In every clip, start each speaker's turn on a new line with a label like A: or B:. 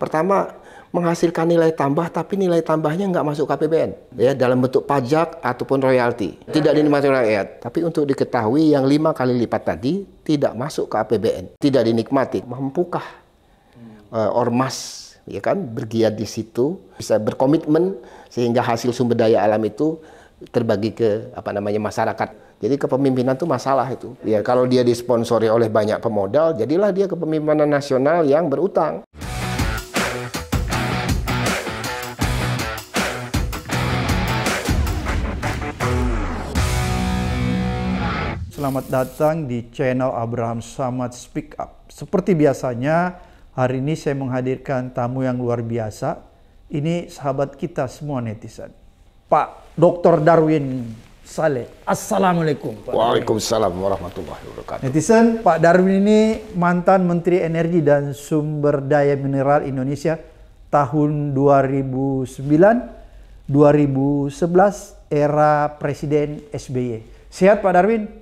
A: Pertama, menghasilkan nilai tambah tapi nilai tambahnya nggak masuk KPBN ya dalam bentuk pajak ataupun royalti tidak dinikmati rakyat tapi untuk diketahui yang lima kali lipat tadi tidak masuk ke APBN tidak dinikmati mampukah uh, ormas ya kan bergiat di situ bisa berkomitmen sehingga hasil sumber daya alam itu terbagi ke apa namanya masyarakat jadi kepemimpinan itu masalah itu ya kalau dia disponsori oleh banyak pemodal jadilah dia kepemimpinan nasional yang berutang.
B: Selamat datang di channel Abraham Samad Speak Up. Seperti biasanya, hari ini saya menghadirkan tamu yang luar biasa. Ini sahabat kita semua netizen. Pak Dr. Darwin Saleh. Assalamualaikum. Pak
A: Waalaikumsalam warahmatullahi wabarakatuh.
B: Netizen, Pak Darwin ini mantan Menteri Energi dan Sumber Daya Mineral Indonesia tahun 2009, 2011 era Presiden SBY. Sehat Pak Darwin?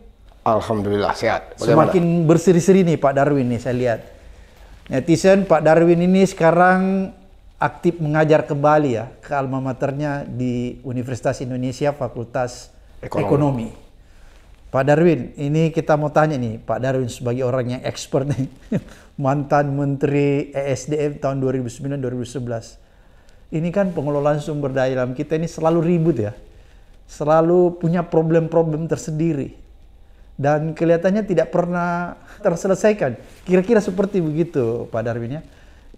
A: Alhamdulillah sehat. Bagaimana? Semakin
B: berseri-seri nih Pak Darwin nih saya lihat. Netizen Pak Darwin ini sekarang aktif mengajar kembali ya ke alma maternya di Universitas Indonesia Fakultas Ekonomi. Ekonomi. Pak Darwin, ini kita mau tanya nih, Pak Darwin sebagai orang yang expert nih, mantan Menteri ESDM tahun 2009-2011. Ini kan pengelolaan sumber daya alam kita ini selalu ribut ya, selalu punya problem-problem tersendiri dan kelihatannya tidak pernah terselesaikan. Kira-kira seperti begitu Pak Darwin ya.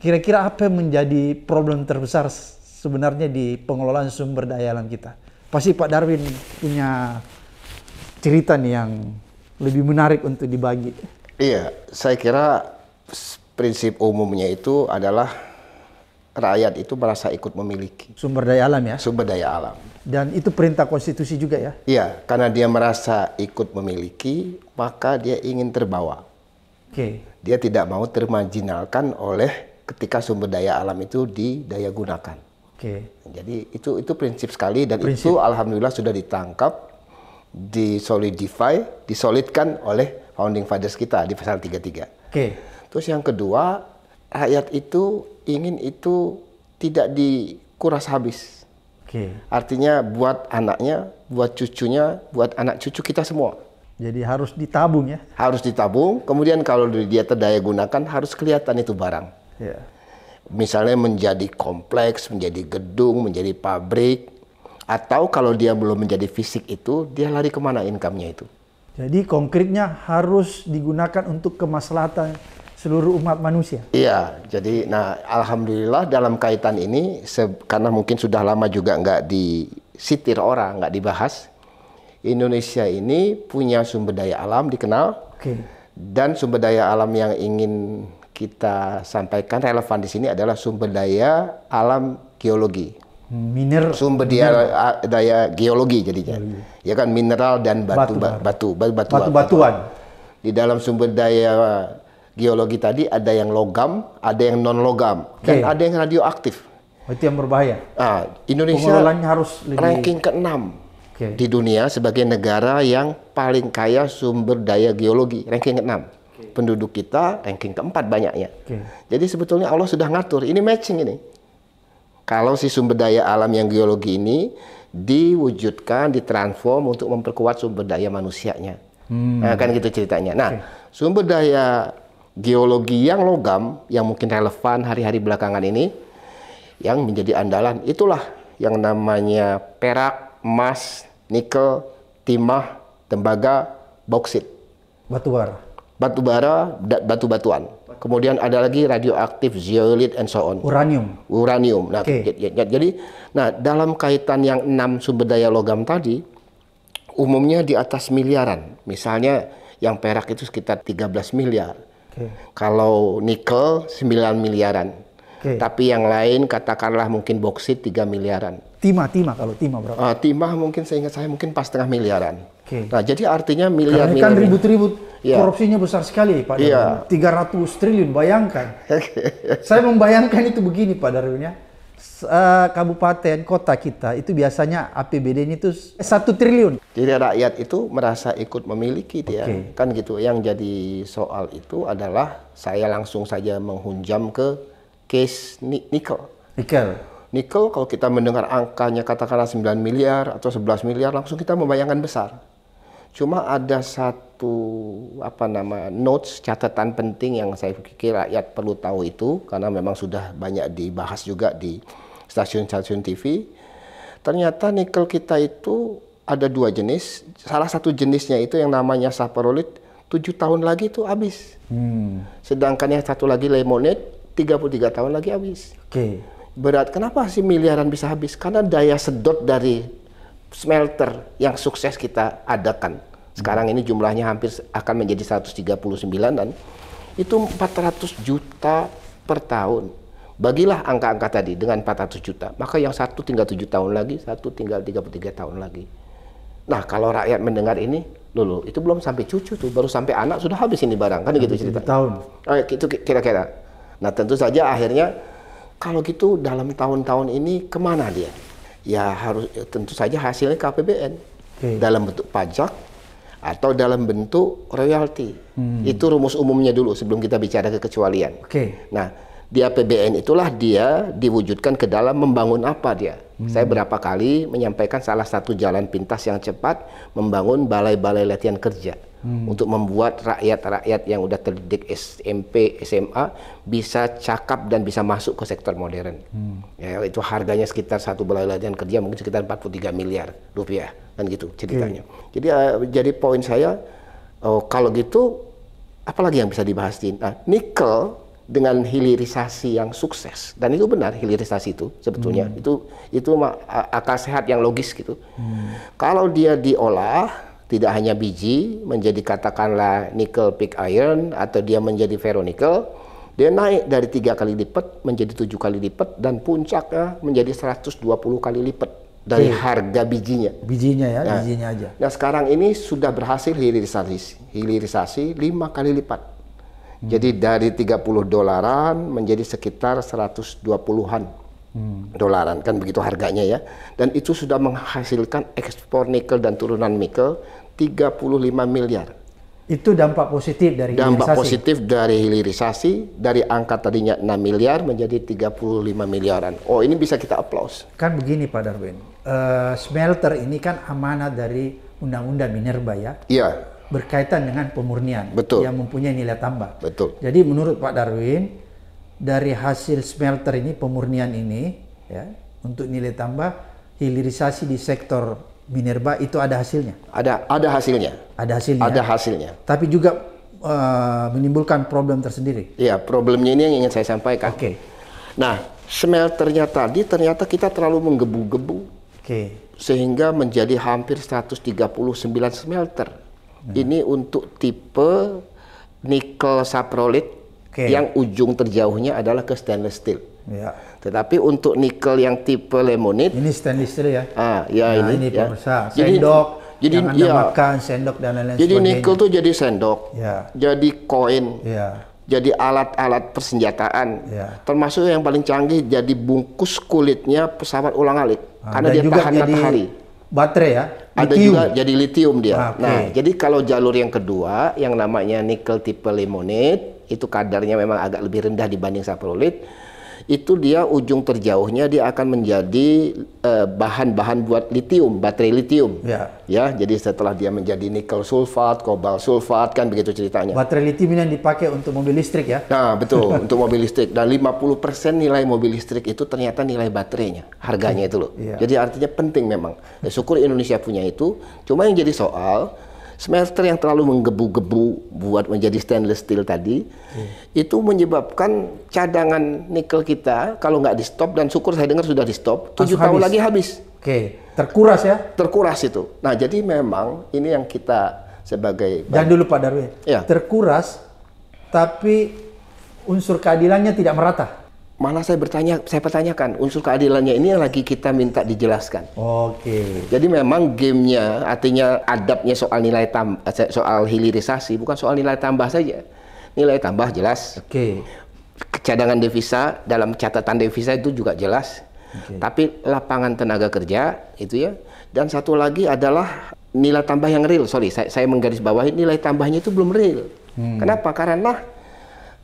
B: Kira-kira apa yang menjadi problem terbesar sebenarnya di pengelolaan sumber daya alam kita? Pasti Pak Darwin punya cerita nih yang lebih menarik untuk dibagi.
A: Iya, saya kira prinsip umumnya itu adalah rakyat itu merasa ikut memiliki. Sumber daya alam ya? Sumber daya alam.
B: Dan itu perintah konstitusi juga ya?
A: Iya, karena dia merasa ikut memiliki, maka dia ingin terbawa. Oke. Okay. Dia tidak mau termajinalkan oleh ketika sumber daya alam itu didaya gunakan. Oke. Okay. Jadi itu itu prinsip sekali dan prinsip. itu alhamdulillah sudah ditangkap, disolidify, disolidkan oleh founding fathers kita di pasal 33. Oke. Okay. Terus yang kedua, rakyat itu ingin itu tidak dikuras habis. Okay. Artinya buat anaknya, buat cucunya, buat anak cucu kita semua. Jadi harus ditabung ya? Harus ditabung. Kemudian kalau dia terdaya gunakan harus kelihatan itu barang. Yeah. Misalnya menjadi kompleks, menjadi gedung, menjadi pabrik. Atau kalau dia belum menjadi fisik itu, dia lari kemana income-nya itu.
B: Jadi konkretnya harus digunakan untuk kemaslahatan seluruh umat manusia.
A: Iya, jadi nah alhamdulillah dalam kaitan ini karena mungkin sudah lama juga nggak disitir orang, nggak dibahas. Indonesia ini punya sumber daya alam dikenal. Okay. Dan sumber daya alam yang ingin kita sampaikan relevan di sini adalah sumber daya alam geologi.
B: Miner sumber daya, mineral.
A: daya geologi jadinya. Geologi. Ya kan mineral dan batu batu batu batu, batuan. batu, di dalam sumber daya geologi tadi ada yang logam, ada yang non logam, okay. dan ada
B: yang radioaktif. Itu yang berbahaya.
A: Nah, Indonesia
B: harus lebih... ranking
A: ke-6 okay. di dunia sebagai negara yang paling kaya sumber daya geologi, ranking ke-6. Okay. Penduduk kita ranking keempat banyaknya. Okay. Jadi sebetulnya Allah sudah ngatur, ini matching ini. Kalau si sumber daya alam yang geologi ini diwujudkan, ditransform untuk memperkuat sumber daya manusianya. Hmm. Nah, kan gitu ceritanya. Nah, okay. sumber daya geologi yang logam yang mungkin relevan hari-hari belakangan ini yang menjadi andalan itulah yang namanya perak, emas, nikel, timah, tembaga, boksit, batu bara, batu-batuan. bara batu Kemudian ada lagi radioaktif, zeolit, and so on. Uranium. Uranium. Nah, okay. jadi, nah dalam kaitan yang enam sumber daya logam tadi, umumnya di atas miliaran. Misalnya yang perak itu sekitar 13 miliar Okay. Kalau nikel 9 miliaran. Okay. Tapi yang lain katakanlah mungkin boksit 3 miliaran.
B: Timah, timah kalau timah berapa?
A: Uh, timah mungkin
B: saya ingat saya mungkin pas tengah miliaran. Okay. Nah, jadi artinya miliar Karena miliar. kan ribut-ribut ya. korupsinya besar sekali Pak Darwin. Ya. 300 triliun, bayangkan. saya membayangkan itu begini Pak Darwin ya uh, kabupaten kota kita itu biasanya APBD ini tuh
A: satu triliun. Jadi rakyat itu merasa ikut memiliki dia okay. kan gitu. Yang jadi soal itu adalah saya langsung saja menghunjam ke case nikel. Nikel. Nikel kalau kita mendengar angkanya katakanlah 9 miliar atau 11 miliar langsung kita membayangkan besar. Cuma ada satu apa nama notes catatan penting yang saya pikir rakyat perlu tahu itu karena memang sudah banyak dibahas juga di stasiun-stasiun TV. Ternyata nikel kita itu ada dua jenis. Salah satu jenisnya itu yang namanya saprolit, tujuh tahun lagi itu habis. Hmm. Sedangkan yang satu lagi lemonade, tiga tahun lagi habis. Oke. Okay. Berat. Kenapa sih miliaran bisa habis? Karena daya sedot dari smelter yang sukses kita adakan. Sekarang ini jumlahnya hampir akan menjadi 139 dan itu 400 juta per tahun. Bagilah angka-angka tadi dengan 400 juta, maka yang satu tinggal 7 tahun lagi, satu tinggal 33 tahun lagi. Nah, kalau rakyat mendengar ini, lulu itu belum sampai cucu tuh, baru sampai anak sudah habis ini barang, kan gitu cerita. tahun. Oh, ya, itu kira-kira. Nah, tentu saja akhirnya kalau gitu dalam tahun-tahun ini kemana dia? Ya harus eh, tentu saja hasilnya KPBN okay. dalam bentuk pajak atau dalam bentuk royalti. Hmm. Itu rumus umumnya dulu sebelum kita bicara kekecualian. Oke. Okay. Nah, di APBN itulah dia diwujudkan ke dalam membangun apa dia. Hmm. Saya berapa kali menyampaikan salah satu jalan pintas yang cepat membangun balai-balai latihan kerja hmm. untuk membuat rakyat-rakyat yang udah terdidik SMP, SMA bisa cakap dan bisa masuk ke sektor modern. Hmm. Ya, itu harganya sekitar satu balai latihan kerja mungkin sekitar 43 miliar rupiah kan gitu ceritanya. Hmm. Jadi uh, jadi poin saya uh, kalau gitu apalagi yang bisa dibahas di nah, nikel dengan hilirisasi yang sukses dan itu benar hilirisasi itu sebetulnya hmm. itu itu akal sehat yang logis gitu hmm. kalau dia diolah tidak hanya biji menjadi katakanlah nikel pig iron atau dia menjadi ferronikel dia naik dari tiga kali lipat menjadi tujuh kali lipat dan puncaknya menjadi 120 kali lipat dari Oke. harga bijinya
B: bijinya ya nah, bijinya aja
A: nah sekarang ini sudah berhasil hilirisasi hilirisasi lima kali lipat Hmm. Jadi dari 30 dolaran menjadi sekitar 120-an hmm. dolaran kan begitu harganya ya. Dan itu sudah menghasilkan ekspor nikel dan turunan nikel 35 miliar.
B: Itu dampak positif dari dampak hilirisasi. positif
A: dari hilirisasi dari angka tadinya 6 miliar menjadi 35 miliaran. Oh, ini bisa kita aplaus.
B: Kan begini Pak Darwin. Uh, smelter ini kan amanah dari Undang-Undang Minerba ya. Iya berkaitan dengan pemurnian Betul. yang mempunyai nilai tambah. Betul. Jadi menurut Pak Darwin dari hasil smelter ini pemurnian ini ya untuk nilai tambah hilirisasi di sektor minerba itu ada hasilnya. Ada ada hasilnya. Ada hasilnya. Ada hasilnya. Tapi juga uh, menimbulkan problem tersendiri.
A: Iya, problemnya ini yang ingin saya sampaikan. Oke. Okay. Nah, smelternya tadi ternyata kita terlalu menggebu-gebu. Oke. Okay. Sehingga menjadi hampir 139 smelter Hmm. Ini untuk tipe nikel saprolit okay. yang ujung terjauhnya adalah ke stainless steel. Ya. Tetapi untuk nikel yang tipe lemonit ini stainless steel ya. Ah, ya nah, ini, ini ya. Jadi, Sendok jadi ya, makan
B: sendok dan lain-lain Jadi nikel
A: tuh jadi sendok. Ya. Jadi koin. Ya. Jadi alat-alat persenjataan. Ya. Termasuk yang paling canggih jadi bungkus kulitnya pesawat ulang-alik ah, karena dia juga tahan matahari.
B: Baterai ya ada juga jadi litium dia. Ah, okay. Nah,
A: jadi kalau jalur yang kedua yang namanya nikel tipe limonit itu kadarnya memang agak lebih rendah dibanding saprolit itu dia ujung terjauhnya dia akan menjadi eh, bahan-bahan uh, buat litium, baterai litium. Ya. ya. Jadi setelah dia menjadi nikel sulfat, kobal sulfat kan begitu ceritanya.
B: Baterai litium yang dipakai untuk mobil listrik ya.
A: Nah, betul, untuk mobil listrik dan 50% nilai mobil listrik itu ternyata nilai baterainya, harganya itu loh. Ya. Jadi artinya penting memang. Ya, syukur Indonesia punya itu. Cuma yang jadi soal smelter yang terlalu menggebu-gebu buat menjadi stainless steel tadi hmm. itu menyebabkan cadangan nikel kita kalau nggak di stop dan syukur saya dengar sudah di stop tujuh tahun habis. lagi habis. Oke, okay. terkuras ya? Terkuras itu. Nah jadi memang ini yang kita sebagai dan dulu
B: Pak Darwin. Ya. Terkuras tapi unsur keadilannya tidak merata malah saya bertanya,
A: saya pertanyakan unsur keadilannya ini yang lagi kita minta dijelaskan.
B: Oke. Okay.
A: Jadi memang gamenya, artinya adabnya soal nilai tambah, eh, soal hilirisasi bukan soal nilai tambah saja. Nilai tambah jelas. Oke. Okay. Cadangan devisa dalam catatan devisa itu juga jelas. Okay. Tapi lapangan tenaga kerja itu ya. Dan satu lagi adalah nilai tambah yang real. Sorry, saya, saya menggarisbawahi nilai tambahnya itu belum real. Hmm. Kenapa? Karena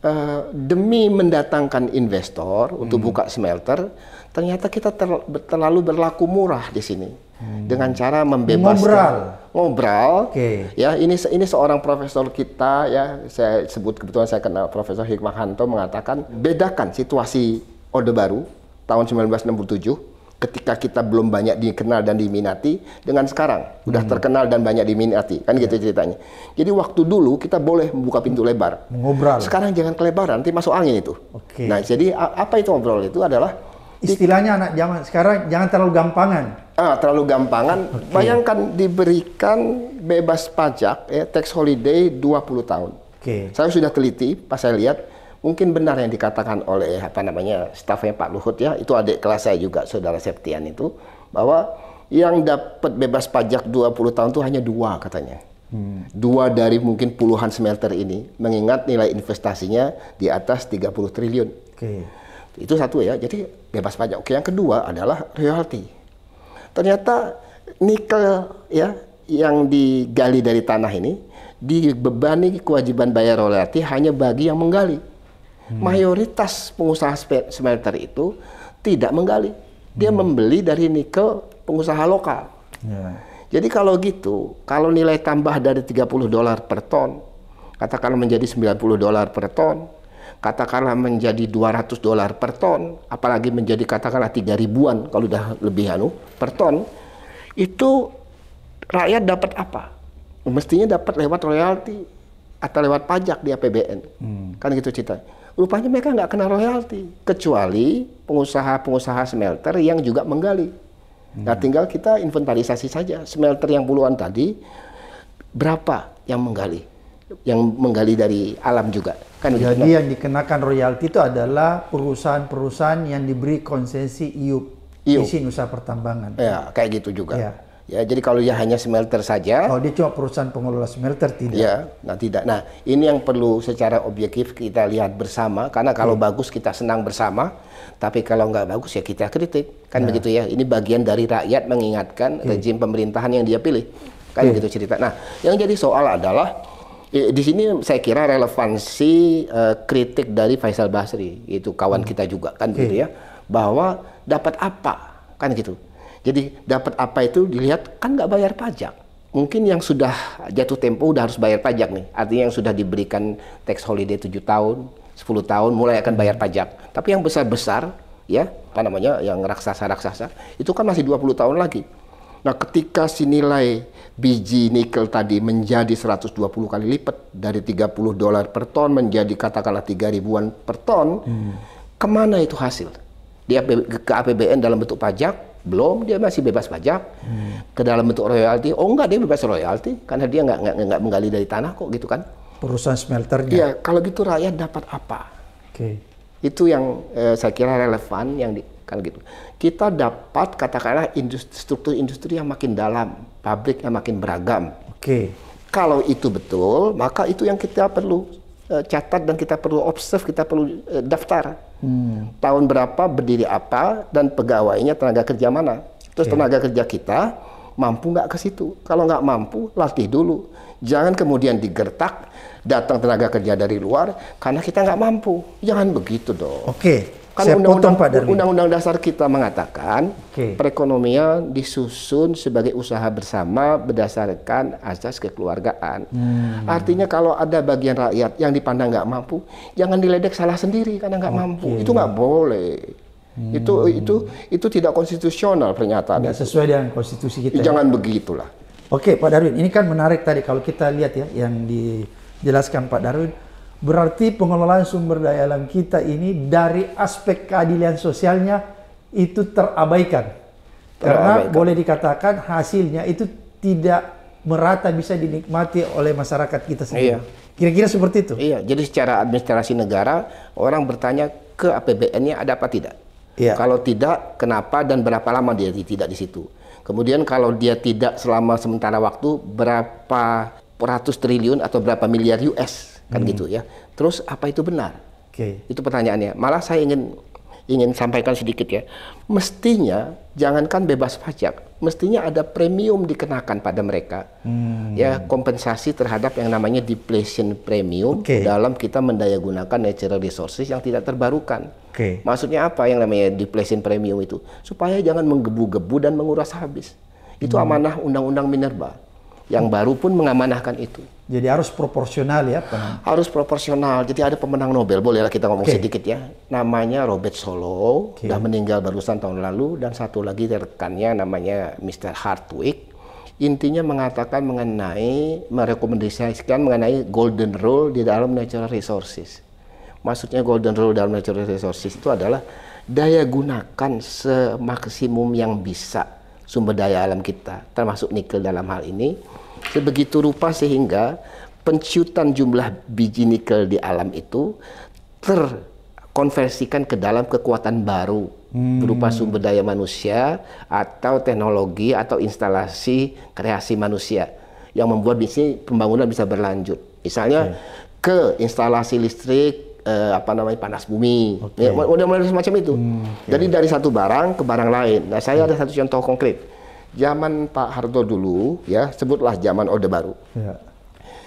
A: uh, demi mendatangkan investor hmm. untuk buka smelter, ternyata kita ter, terlalu berlaku murah di sini hmm. dengan cara membebaskan ngobrol. Ngobrol. Okay. Ya, ini ini seorang profesor kita ya, saya sebut kebetulan saya kenal Profesor Hikmahanto mengatakan bedakan situasi Orde Baru tahun 1967 ketika kita belum banyak dikenal dan diminati dengan sekarang hmm. udah terkenal dan banyak diminati kan gitu ya. ceritanya. Jadi waktu dulu kita boleh membuka pintu lebar. Ngobrol. Sekarang jangan kelebaran nanti masuk angin itu. Oke. Okay. Nah, jadi apa itu ngobrol itu adalah istilahnya anak zaman sekarang jangan terlalu gampangan. Ah, terlalu gampangan. Okay. Bayangkan diberikan bebas pajak ya tax holiday 20 tahun. Oke. Okay. Saya sudah teliti pas saya lihat mungkin benar yang dikatakan oleh apa namanya stafnya Pak Luhut ya, itu adik kelas saya juga saudara Septian itu bahwa yang dapat bebas pajak 20 tahun itu hanya dua katanya. Hmm. Dua dari mungkin puluhan smelter ini mengingat nilai investasinya di atas 30 triliun. Okay. Itu satu ya. Jadi bebas pajak. Oke, yang kedua adalah royalti. Ternyata nikel ya yang digali dari tanah ini dibebani kewajiban bayar royalti hanya bagi yang menggali hmm. mayoritas pengusaha smelter itu tidak menggali. Dia hmm. membeli dari nikel pengusaha lokal. Yeah. Jadi kalau gitu, kalau nilai tambah dari 30 dolar per ton, katakanlah menjadi 90 dolar per ton, katakanlah menjadi 200 dolar per ton, apalagi menjadi katakanlah 3 ribuan kalau udah lebih anu per ton, itu rakyat dapat apa? Mestinya dapat lewat royalti atau lewat pajak di APBN. Hmm. Kan gitu cerita. Rupanya mereka nggak kena royalti, kecuali pengusaha-pengusaha smelter yang juga menggali. Nah, hmm. Nah, tinggal kita inventarisasi saja smelter yang puluhan tadi berapa yang menggali, yang menggali dari alam juga. Kan gitu, Jadi begitu? yang
B: dikenakan royalti itu adalah perusahaan-perusahaan yang diberi konsesi IUP, IUP. izin usaha pertambangan. Ya,
A: kayak gitu juga. Ya. Ya, jadi kalau ya hanya smelter saja. Kalau oh, dia
B: cuma perusahaan pengelola smelter tidak. Ya,
A: nah tidak. Nah, ini yang perlu secara objektif kita lihat bersama karena kalau hmm. bagus kita senang bersama, tapi kalau nggak bagus ya kita kritik. Kan nah. begitu ya. Ini bagian dari rakyat mengingatkan hmm. rezim pemerintahan yang dia pilih. Kan hmm. begitu cerita. Nah, yang jadi soal adalah eh, di sini saya kira relevansi eh, kritik dari Faisal Basri, itu kawan hmm. kita juga kan hmm. gitu ya, bahwa dapat apa? Kan gitu jadi dapat apa itu dilihat kan nggak bayar pajak. Mungkin yang sudah jatuh tempo udah harus bayar pajak nih. Artinya yang sudah diberikan tax holiday 7 tahun, 10 tahun mulai akan bayar pajak. Tapi yang besar-besar ya, apa namanya? yang raksasa-raksasa itu kan masih 20 tahun lagi. Nah, ketika si nilai biji nikel tadi menjadi 120 kali lipat dari 30 dolar per ton menjadi katakanlah 3 ribuan per ton, hmm. kemana itu hasil? Dia ke APBN dalam bentuk pajak belum dia masih bebas pajak hmm. ke dalam bentuk royalti oh enggak dia bebas royalti karena dia nggak nggak menggali dari tanah kok gitu kan
B: perusahaan smelternya ya
A: kalau gitu rakyat dapat apa oke okay. itu yang eh, saya kira relevan yang di, kan gitu kita dapat katakanlah industri, struktur industri yang makin dalam pabrik yang makin beragam oke okay. kalau itu betul maka itu yang kita perlu eh, catat dan kita perlu observe kita perlu eh, daftar Hmm. Tahun berapa berdiri apa dan pegawainya tenaga kerja mana? Terus okay. tenaga kerja kita mampu nggak ke situ? Kalau nggak mampu, latih dulu. Jangan kemudian digertak datang tenaga kerja dari luar karena kita nggak mampu. Jangan begitu dong. Oke. Okay kan undang-undang undang-undang dasar kita mengatakan okay. perekonomian disusun sebagai usaha bersama berdasarkan asas kekeluargaan. Hmm. Artinya kalau ada bagian rakyat yang dipandang nggak mampu, jangan diledek salah sendiri karena nggak okay. mampu. Itu nggak boleh. Hmm. Itu itu itu tidak konstitusional pernyataan. Tidak sesuai dengan konstitusi kita. Jangan ya. begitulah.
B: Oke, Pak Darwin, ini kan menarik tadi kalau kita lihat ya yang dijelaskan Pak Darwin Berarti pengelolaan sumber daya alam kita ini dari aspek keadilan sosialnya itu terabaikan. Karena terabaikan. boleh dikatakan hasilnya itu tidak merata bisa dinikmati oleh masyarakat kita sendiri. Iya. Kira-kira seperti
A: itu. Iya, jadi secara administrasi negara orang bertanya ke APBN-nya ada apa tidak? Iya. Kalau tidak, kenapa dan berapa lama dia tidak di situ? Kemudian kalau dia tidak selama sementara waktu berapa ratus triliun atau berapa miliar US kan hmm. gitu ya. Terus apa itu benar? Okay. Itu pertanyaannya. Malah saya ingin ingin sampaikan sedikit ya. Mestinya jangankan bebas pajak, mestinya ada premium dikenakan pada mereka. Hmm. Ya, kompensasi terhadap yang namanya depletion premium okay. dalam kita mendayagunakan natural resources yang tidak terbarukan. Okay. Maksudnya apa yang namanya depletion premium itu? Supaya jangan menggebu-gebu dan menguras habis. Itu hmm. amanah Undang-Undang Minerba yang baru pun mengamanahkan itu.
B: Jadi harus proporsional ya, Pak. Harus
A: proporsional. Jadi ada pemenang Nobel, bolehlah kita ngomong okay. sedikit ya. Namanya Robert Solow, okay. sudah meninggal barusan tahun lalu dan satu lagi rekannya namanya Mr. Hartwig. Intinya mengatakan mengenai merekomendasikan mengenai golden rule di dalam natural resources. Maksudnya golden rule dalam natural resources itu adalah daya gunakan semaksimum yang bisa sumber daya alam kita, termasuk nikel dalam hal ini, sebegitu rupa sehingga penciutan jumlah biji nikel di alam itu terkonversikan ke dalam kekuatan baru hmm. berupa sumber daya manusia atau teknologi atau instalasi kreasi manusia yang membuat bisnis pembangunan bisa berlanjut. Misalnya okay. ke instalasi listrik uh, apa namanya panas bumi, okay. ya, model-model semacam itu. Hmm, okay. Jadi dari satu barang ke barang lain. Nah saya hmm. ada satu contoh konkret. Zaman Pak Harto dulu, ya sebutlah zaman Orde Baru. Yeah.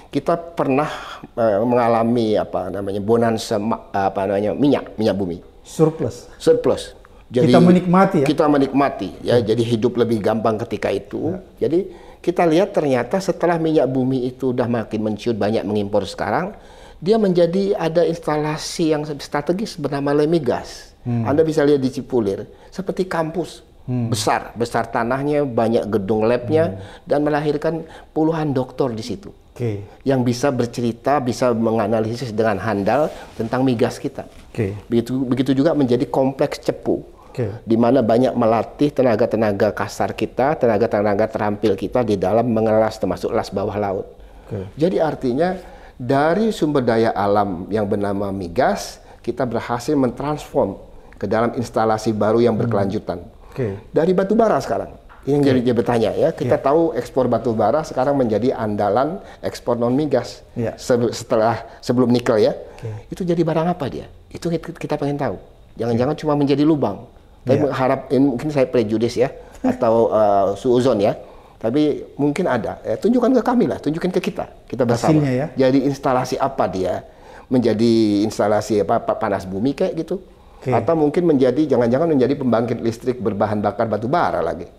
A: Kita pernah uh, mengalami apa namanya bonanza apa namanya minyak minyak bumi.
B: Surplus.
A: Surplus. Jadi, kita menikmati ya. Kita menikmati ya. Hmm. Jadi hidup lebih gampang ketika itu. Yeah. Jadi kita lihat ternyata setelah minyak bumi itu udah makin menciut banyak mengimpor sekarang dia menjadi ada instalasi yang strategis bernama Lemigas. Hmm. Anda bisa lihat di Cipulir, seperti kampus hmm. besar, besar tanahnya, banyak gedung labnya, hmm. dan melahirkan puluhan doktor di situ. Okay. Yang bisa bercerita, bisa menganalisis dengan handal tentang migas kita. Okay. Begitu, begitu juga menjadi kompleks cepu, okay. di mana banyak melatih tenaga-tenaga kasar kita, tenaga-tenaga terampil kita di dalam mengelas termasuk las bawah laut. Okay. Jadi artinya dari sumber daya alam yang bernama migas kita berhasil mentransform ke dalam instalasi baru yang hmm. berkelanjutan. Okay. Dari batu bara sekarang. Ini okay. jadi dia bertanya ya. Kita yeah. tahu ekspor batu bara sekarang menjadi andalan ekspor non migas. Yeah. Se setelah sebelum nikel ya. Okay. Itu jadi barang apa dia? Itu kita pengen tahu. Jangan-jangan okay. cuma menjadi lubang. Tapi yeah. Ya. harap ini mungkin saya prejudis ya atau uh, suuzon ya. Tapi mungkin ada. Ya, tunjukkan ke kami lah, tunjukkan ke kita. Kita bersama. Hasilnya ya. Jadi instalasi apa dia? Menjadi instalasi apa panas bumi kayak gitu? Okay. Atau mungkin menjadi jangan-jangan menjadi pembangkit listrik berbahan bakar batu bara lagi.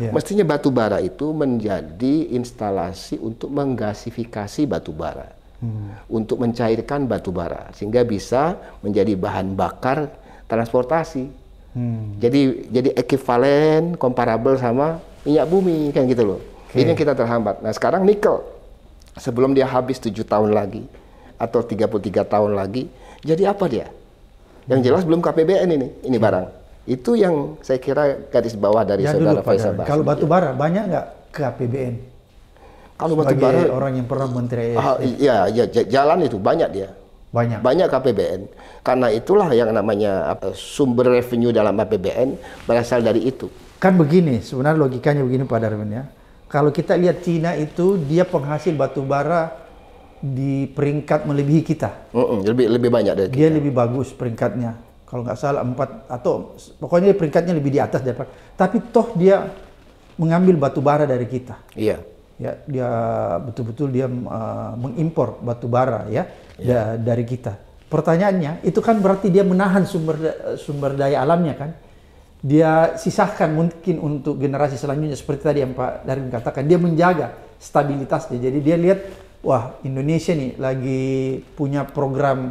A: Yeah. Mestinya batu bara itu menjadi instalasi untuk menggasifikasi batu bara. Hmm. Untuk mencairkan batu bara sehingga bisa menjadi bahan bakar transportasi. Hmm. Jadi jadi ekivalen comparable sama minyak bumi kan gitu loh. Okay. Ini yang kita terhambat. Nah sekarang nikel sebelum dia habis tujuh tahun lagi atau 33 tahun lagi, jadi apa dia? Yang hmm. jelas belum KPBN ini, ini hmm. barang. Itu yang saya kira garis bawah dari ya, saudara dulu, Faisal Basri. Kalau batu iya.
B: bara banyak nggak KPBN? Kalau batu bara orang yang pernah menteri. Ah, ya,
A: ya, jalan itu banyak dia. Banyak. Banyak KPBN. Karena itulah yang namanya sumber revenue dalam
B: APBN berasal dari itu. Kan begini, sebenarnya logikanya begini Pak Darwin ya. Kalau kita lihat Cina itu dia penghasil batu bara di peringkat melebihi kita. Mm -mm, lebih lebih banyak dari kita. Dia lebih bagus peringkatnya. Kalau nggak salah empat atau pokoknya peringkatnya lebih di atas daripada. Tapi toh dia mengambil batu bara dari kita. Iya. Ya, dia betul-betul dia uh, mengimpor batu bara ya iya. da dari kita. Pertanyaannya, itu kan berarti dia menahan sumber sumber daya alamnya kan? dia sisahkan mungkin untuk generasi selanjutnya seperti tadi yang Pak Darwin katakan dia menjaga stabilitasnya jadi dia lihat wah Indonesia nih lagi punya program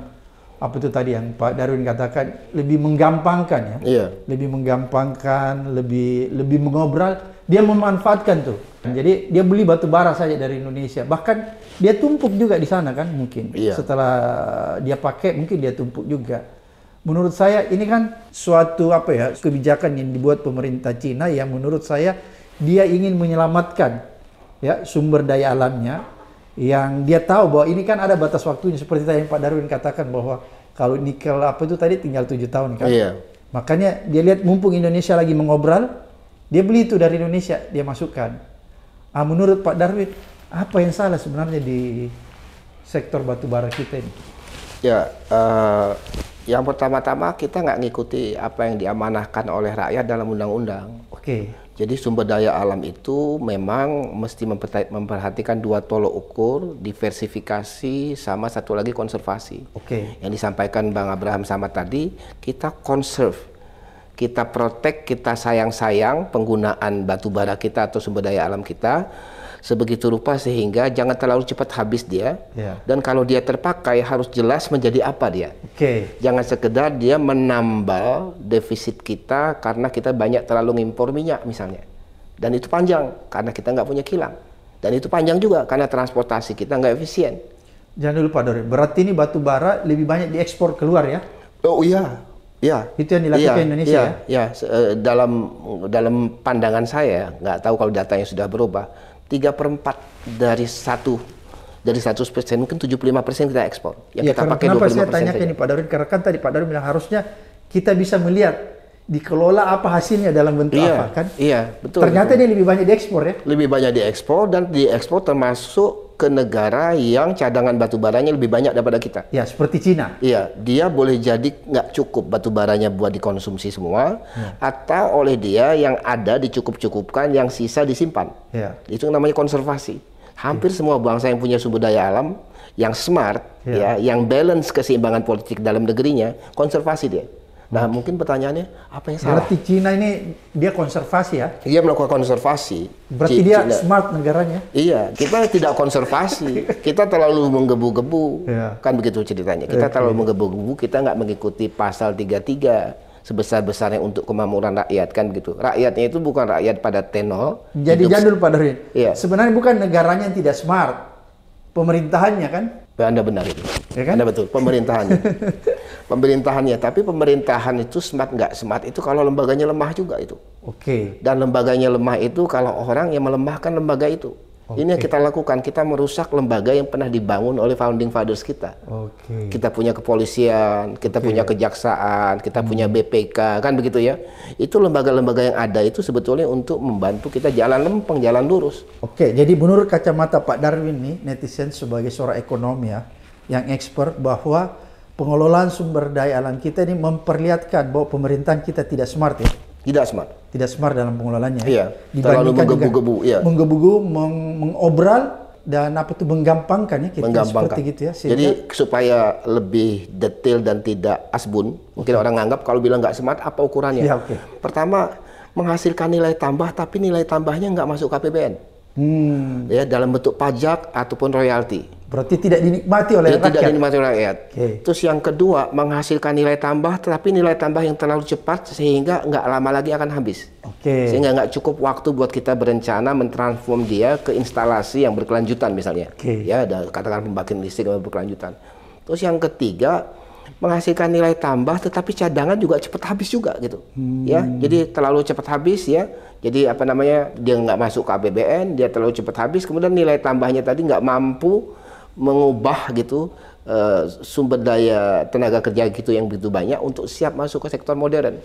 B: apa itu tadi yang Pak Darwin katakan lebih menggampangkan ya iya. lebih menggampangkan lebih lebih mengobrol dia memanfaatkan tuh jadi dia beli batu bara saja dari Indonesia bahkan dia tumpuk juga di sana kan mungkin iya. setelah dia pakai mungkin dia tumpuk juga Menurut saya ini kan suatu apa ya kebijakan yang dibuat pemerintah Cina yang menurut saya dia ingin menyelamatkan ya sumber daya alamnya yang dia tahu bahwa ini kan ada batas waktunya seperti tadi yang Pak Darwin katakan bahwa kalau nikel apa itu tadi tinggal tujuh tahun kan. Iya. Makanya dia lihat mumpung Indonesia lagi mengobral, dia beli itu dari Indonesia, dia masukkan. Ah, menurut Pak Darwin, apa yang salah sebenarnya di sektor batu bara kita ini?
A: Ya, uh, yang pertama-tama kita nggak ngikuti apa yang diamanahkan oleh rakyat dalam undang-undang. Oke. Jadi sumber daya alam itu memang mesti memperhatikan dua tolok ukur, diversifikasi sama satu lagi konservasi. Oke. Yang disampaikan Bang Abraham sama tadi, kita conserve kita protek, kita sayang-sayang penggunaan batu bara kita atau sumber daya alam kita, sebegitu rupa sehingga jangan terlalu cepat habis dia. Yeah. Dan kalau dia terpakai harus jelas menjadi apa dia. Okay. Jangan sekedar dia menambal defisit kita karena kita banyak terlalu ngimpor minyak misalnya. Dan itu panjang karena kita nggak punya kilang. Dan itu panjang juga karena transportasi kita nggak efisien.
B: Jangan lupa Dori, berarti ini batu bara lebih banyak diekspor keluar ya? Oh iya,
A: Ya. Itu yang dilakukan iya. iya. ya, Indonesia ya? Ya, ya. Eh, dalam dalam pandangan saya, nggak tahu kalau datanya sudah berubah. 3 per 4 dari satu dari 100 persen mungkin 75 persen kita ekspor. Ya, ya kita karena pakai kenapa saya saya ke ini Pak
B: Darwin karena kan tadi Pak Darwin bilang harusnya kita bisa melihat dikelola apa hasilnya dalam bentuk iya, apa kan?
A: Iya betul. Ternyata betul.
B: dia lebih banyak diekspor ya?
A: Lebih banyak diekspor dan diekspor termasuk ke negara yang cadangan batu baranya lebih banyak daripada kita.
B: Ya, seperti Cina.
A: Iya, dia boleh jadi nggak cukup batu baranya buat dikonsumsi semua, ya. atau oleh dia yang ada dicukup-cukupkan, yang sisa disimpan. Ya. Itu namanya konservasi. Hampir ya. semua bangsa yang punya sumber daya alam, yang smart, ya, ya yang balance keseimbangan politik dalam negerinya, konservasi dia. Nah, mungkin pertanyaannya
B: apa yang salah? Berarti Cina ini dia konservasi ya?
A: Dia melakukan konservasi. Berarti Cina. dia
B: smart negaranya?
A: Iya, kita tidak konservasi. kita terlalu menggebu-gebu. Ya. Kan begitu ceritanya. Kita okay. terlalu menggebu-gebu, kita nggak mengikuti pasal 33 sebesar-besarnya untuk kemakmuran rakyat kan gitu. Rakyatnya itu bukan rakyat pada tenol. Jadi hidup... jadul Pak Iya.
B: Sebenarnya bukan negaranya yang tidak smart. Pemerintahannya
A: kan? Anda benar itu. Ya kan? Anda betul, pemerintahannya. pemerintahannya. Tapi pemerintahan itu smart nggak smart itu kalau lembaganya lemah juga itu. Oke. Okay. Dan lembaganya lemah itu kalau orang yang melemahkan lembaga itu. Okay. Ini yang kita lakukan, kita merusak lembaga yang pernah dibangun oleh founding fathers kita. Okay. Kita punya kepolisian, kita okay. punya kejaksaan, kita hmm. punya BPK, kan begitu ya? Itu lembaga-lembaga yang ada itu sebetulnya untuk membantu kita jalan lempeng, jalan lurus.
B: Oke, okay, jadi menurut kacamata Pak Darwin nih, netizen sebagai seorang ekonomi ya, yang expert bahwa pengelolaan sumber daya alam kita ini memperlihatkan bahwa pemerintahan kita tidak smart ya. Tidak smart. Tidak smart dalam pengelolaannya. Ya. Iya. Terlalu menggebu-gebu. Iya. Menggebu-gebu, meng mengobral dan apa itu menggampangkan ya kita menggampangkan. seperti gitu ya. Sehingga, Jadi supaya
A: lebih detail dan tidak asbun, mungkin iya. orang nganggap kalau bilang nggak smart apa ukurannya? Ya, okay. Pertama menghasilkan nilai tambah tapi nilai tambahnya nggak masuk KPBN.
B: Hmm.
A: Ya dalam bentuk pajak ataupun royalti.
B: Berarti tidak dinikmati oleh ya, tidak rakyat. Tidak
A: dinikmati oleh rakyat. Okay. Terus yang kedua menghasilkan nilai tambah, tetapi nilai tambah yang terlalu cepat sehingga nggak lama lagi akan habis.
B: Okay. Sehingga
A: nggak cukup waktu buat kita berencana mentransform dia ke instalasi yang berkelanjutan misalnya. Okay. Ya, ada katakan pembangkit listrik yang berkelanjutan. Terus yang ketiga menghasilkan nilai tambah, tetapi cadangan juga cepat habis juga gitu. Hmm. Ya, jadi terlalu cepat habis ya. Jadi apa namanya dia nggak masuk ke APBN, dia terlalu cepat habis. Kemudian nilai tambahnya tadi nggak mampu mengubah gitu uh, sumber daya tenaga kerja gitu yang begitu banyak untuk siap masuk ke sektor modern.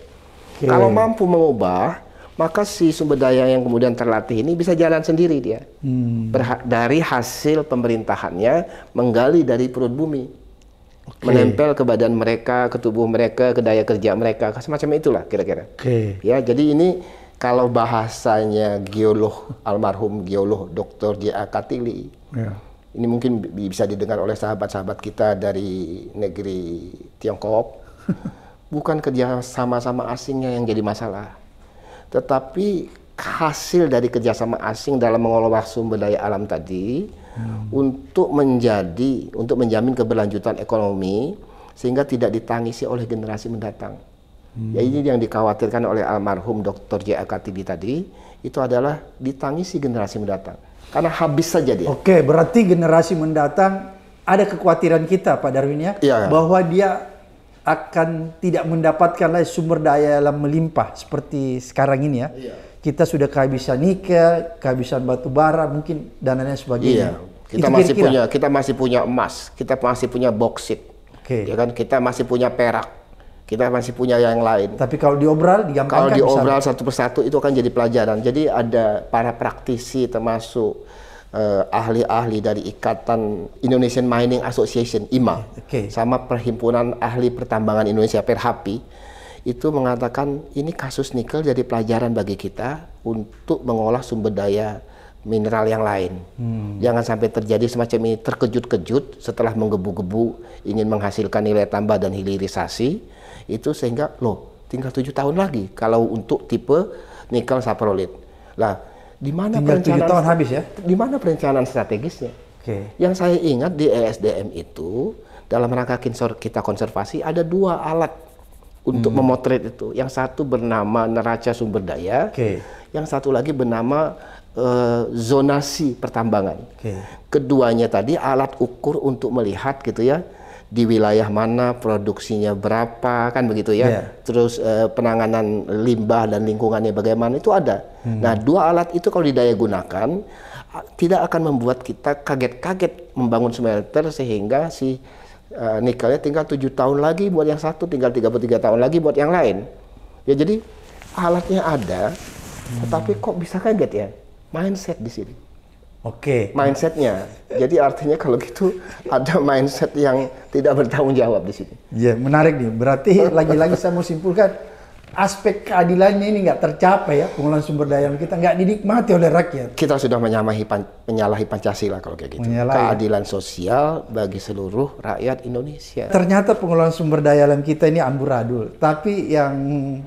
B: Okay. Kalau mampu
A: mengubah, maka si sumber daya yang kemudian terlatih ini bisa jalan sendiri dia. Hmm. Berha dari hasil pemerintahannya menggali dari perut bumi okay. menempel ke badan mereka, ke tubuh mereka, ke daya kerja mereka, semacam itulah kira-kira. Okay. Ya, jadi ini kalau bahasanya geolog almarhum geolog Dr. J.A. Katili. Yeah ini mungkin bisa didengar oleh sahabat-sahabat kita dari negeri Tiongkok, bukan kerja sama-sama asingnya yang jadi masalah, tetapi hasil dari kerjasama asing dalam mengelola sumber daya alam tadi hmm. untuk menjadi untuk menjamin keberlanjutan ekonomi sehingga tidak ditangisi oleh generasi mendatang. Hmm. Ya ini yang dikhawatirkan oleh almarhum Dr. J.A. Katibi tadi itu adalah ditangisi generasi mendatang
B: karena habis saja dia. Oke, berarti generasi mendatang ada kekhawatiran kita Pak Darwin ya, ya. bahwa dia akan tidak mendapatkan lagi sumber daya yang melimpah seperti sekarang ini ya. ya. Kita sudah kehabisan nikel, kehabisan batu bara mungkin dan lain sebagainya. Iya. Kita Itu masih kira -kira. punya
A: kita masih punya emas, kita masih punya boksit. Okay. Ya kan kita masih punya perak kita masih punya yang lain.
B: Tapi kalau diobral, kalau diobral
A: satu persatu itu akan jadi pelajaran. Jadi ada para praktisi termasuk eh, ahli-ahli uh, dari Ikatan Indonesian Mining Association (IMA) okay. sama Perhimpunan Ahli Pertambangan Indonesia (Perhapi) itu mengatakan ini kasus nikel jadi pelajaran bagi kita untuk mengolah sumber daya mineral yang lain. Hmm. Jangan sampai terjadi semacam ini terkejut-kejut setelah menggebu-gebu ingin menghasilkan nilai tambah dan hilirisasi itu sehingga loh tinggal tujuh tahun lagi kalau untuk tipe nikel saprolit. Lah, di mana perencanaan tahun habis ya? Di mana perencanaan strategisnya? Okay. Yang saya ingat di ESDM itu dalam rangka kita konservasi ada dua alat untuk hmm. memotret itu. Yang satu bernama neraca sumber daya, okay. yang satu lagi bernama eh, zonasi pertambangan. Okay. Keduanya tadi alat ukur untuk melihat gitu ya di wilayah mana produksinya berapa kan begitu ya yeah. terus eh, penanganan limbah dan lingkungannya bagaimana itu ada hmm. nah dua alat itu kalau didaya gunakan tidak akan membuat kita kaget-kaget membangun smelter sehingga si eh, nikelnya tinggal tujuh tahun lagi buat yang satu tinggal 33 tahun lagi buat yang lain ya jadi alatnya ada hmm. tetapi kok bisa kaget ya mindset di sini
B: Oke. Okay. Mindsetnya.
A: Jadi artinya kalau gitu ada mindset yang tidak
B: bertanggung jawab di sini. Iya, yeah, menarik nih. Berarti lagi-lagi saya mau simpulkan aspek keadilannya ini nggak tercapai ya pengelolaan sumber daya kita nggak dinikmati oleh rakyat.
A: Kita sudah menyamahi pan, menyalahi Pancasila kalau kayak gitu. Menyalahi. Keadilan sosial bagi seluruh rakyat
B: Indonesia. Ternyata pengelolaan sumber daya alam kita ini amburadul. Tapi yang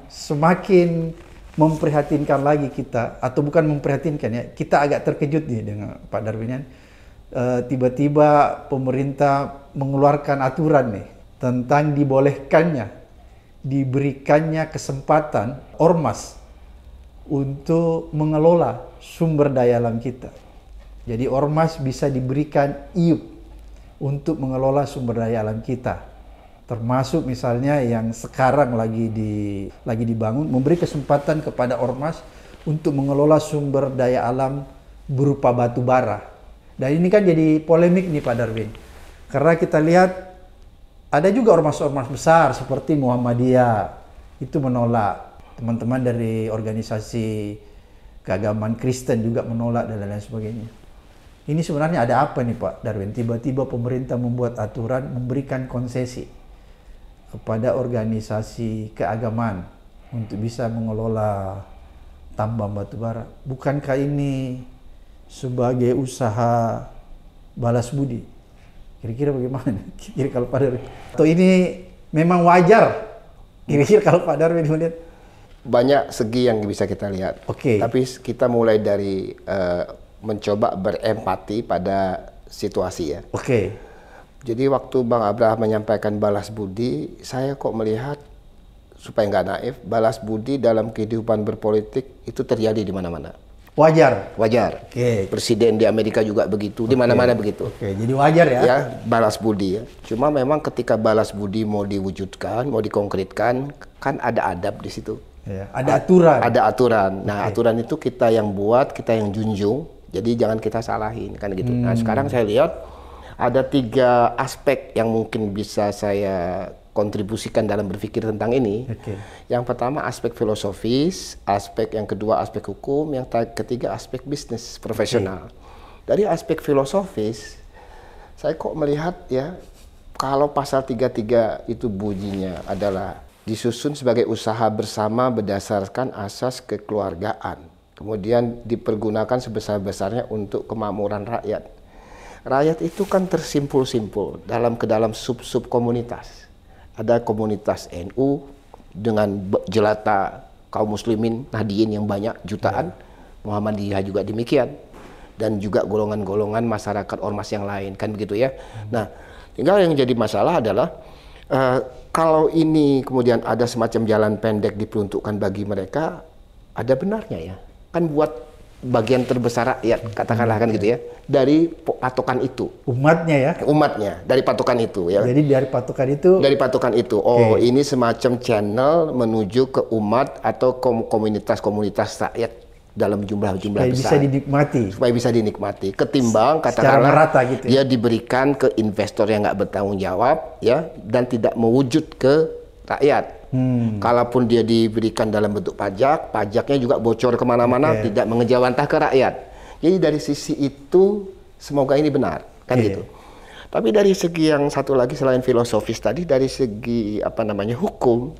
B: semakin memprihatinkan lagi kita atau bukan memprihatinkan ya kita agak terkejut nih dengan Pak Darwinian tiba ya. eh, tiba-tiba pemerintah mengeluarkan aturan nih tentang dibolehkannya diberikannya kesempatan ormas untuk mengelola sumber daya alam kita jadi ormas bisa diberikan iup untuk mengelola sumber daya alam kita termasuk misalnya yang sekarang lagi di lagi dibangun memberi kesempatan kepada ormas untuk mengelola sumber daya alam berupa batu bara. Dan ini kan jadi polemik nih Pak Darwin. Karena kita lihat ada juga ormas-ormas besar seperti Muhammadiyah itu menolak. Teman-teman dari organisasi keagamaan Kristen juga menolak dan lain-lain sebagainya. Ini sebenarnya ada apa nih Pak Darwin? Tiba-tiba pemerintah membuat aturan memberikan konsesi kepada organisasi keagamaan untuk bisa mengelola tambang batubara. Bukankah ini sebagai usaha balas budi? Kira-kira bagaimana? Kira-kira kalau Pak darwin atau ini memang wajar? Kira-kira kalau Pak Darwin melihat
A: banyak segi yang bisa kita lihat. Oke. Okay. Tapi kita mulai dari uh, mencoba berempati pada situasi ya. Oke. Okay jadi waktu Bang Abraham menyampaikan balas budi, saya kok melihat supaya nggak naif, balas budi dalam kehidupan berpolitik itu terjadi di mana-mana. Wajar, wajar.
B: Oke. Okay. Presiden
A: di Amerika juga begitu, okay. di mana-mana begitu. Oke,
B: okay. jadi wajar ya. Ya,
A: balas budi ya. Cuma memang ketika balas budi mau diwujudkan, mau dikonkretkan, kan ada adab di situ. Ya, ada aturan. Ada aturan. Nah, okay. aturan itu kita yang buat, kita yang junjung. Jadi jangan kita salahin kan gitu. Nah, hmm. Nah, sekarang saya lihat ada tiga aspek yang mungkin bisa saya kontribusikan dalam berpikir tentang ini. Okay. Yang pertama aspek filosofis, aspek yang kedua aspek hukum, yang ketiga aspek bisnis profesional. Okay. Dari aspek filosofis, saya kok melihat ya kalau pasal 33 itu bunyinya adalah disusun sebagai usaha bersama berdasarkan asas kekeluargaan. Kemudian dipergunakan sebesar-besarnya untuk kemakmuran rakyat rakyat itu kan tersimpul-simpul dalam ke dalam sub-sub komunitas. Ada komunitas NU dengan jelata kaum muslimin Nahdiyin yang banyak jutaan, ya. Muhammadiyah juga demikian dan juga golongan-golongan masyarakat ormas yang lain kan begitu ya. Hmm. Nah, tinggal yang jadi masalah adalah uh, kalau ini kemudian ada semacam jalan pendek diperuntukkan bagi mereka, ada benarnya ya. Kan buat bagian terbesar rakyat katakanlah kan gitu ya dari patokan itu umatnya ya umatnya dari patokan itu ya jadi dari patokan itu dari patokan itu oh okay. ini semacam channel menuju ke umat atau komunitas-komunitas rakyat dalam jumlah-jumlah supaya besar bisa dinikmati supaya bisa dinikmati ketimbang katakanlah merata gitu ya. dia diberikan ke investor yang nggak bertanggung jawab ya dan tidak mewujud ke rakyat Hmm. Kalaupun dia diberikan dalam bentuk pajak, pajaknya juga bocor kemana-mana, okay. tidak mengejawantah ke rakyat. Jadi dari sisi itu, semoga ini benar, kan yeah. gitu. Tapi dari segi yang satu lagi selain filosofis tadi, dari segi apa namanya hukum,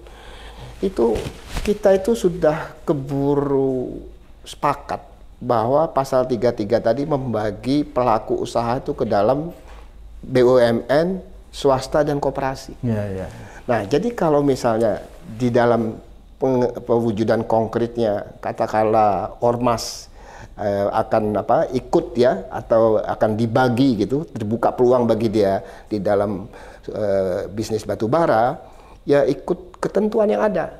A: itu kita itu sudah keburu sepakat bahwa pasal 33 tadi membagi pelaku usaha itu ke dalam BUMN, swasta dan koperasi. Ya, ya. Nah, jadi kalau misalnya di dalam pewujudan konkretnya katakanlah ormas eh, akan apa ikut ya atau akan dibagi gitu terbuka peluang bagi dia di dalam eh, bisnis batu bara ya ikut ketentuan yang ada.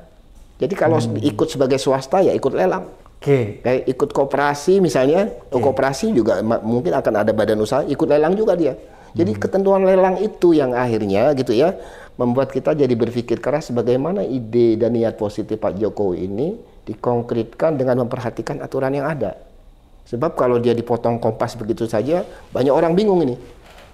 A: Jadi kalau hmm. ikut sebagai swasta ya ikut lelang. Oke. Okay. Eh, ikut koperasi misalnya, oh, okay. koperasi juga mungkin akan ada badan usaha ikut lelang juga dia. Jadi hmm. ketentuan lelang itu yang akhirnya gitu ya membuat kita jadi berpikir keras bagaimana ide dan niat positif Pak Jokowi ini dikonkretkan dengan memperhatikan aturan yang ada. Sebab kalau dia dipotong kompas begitu saja, banyak orang bingung ini.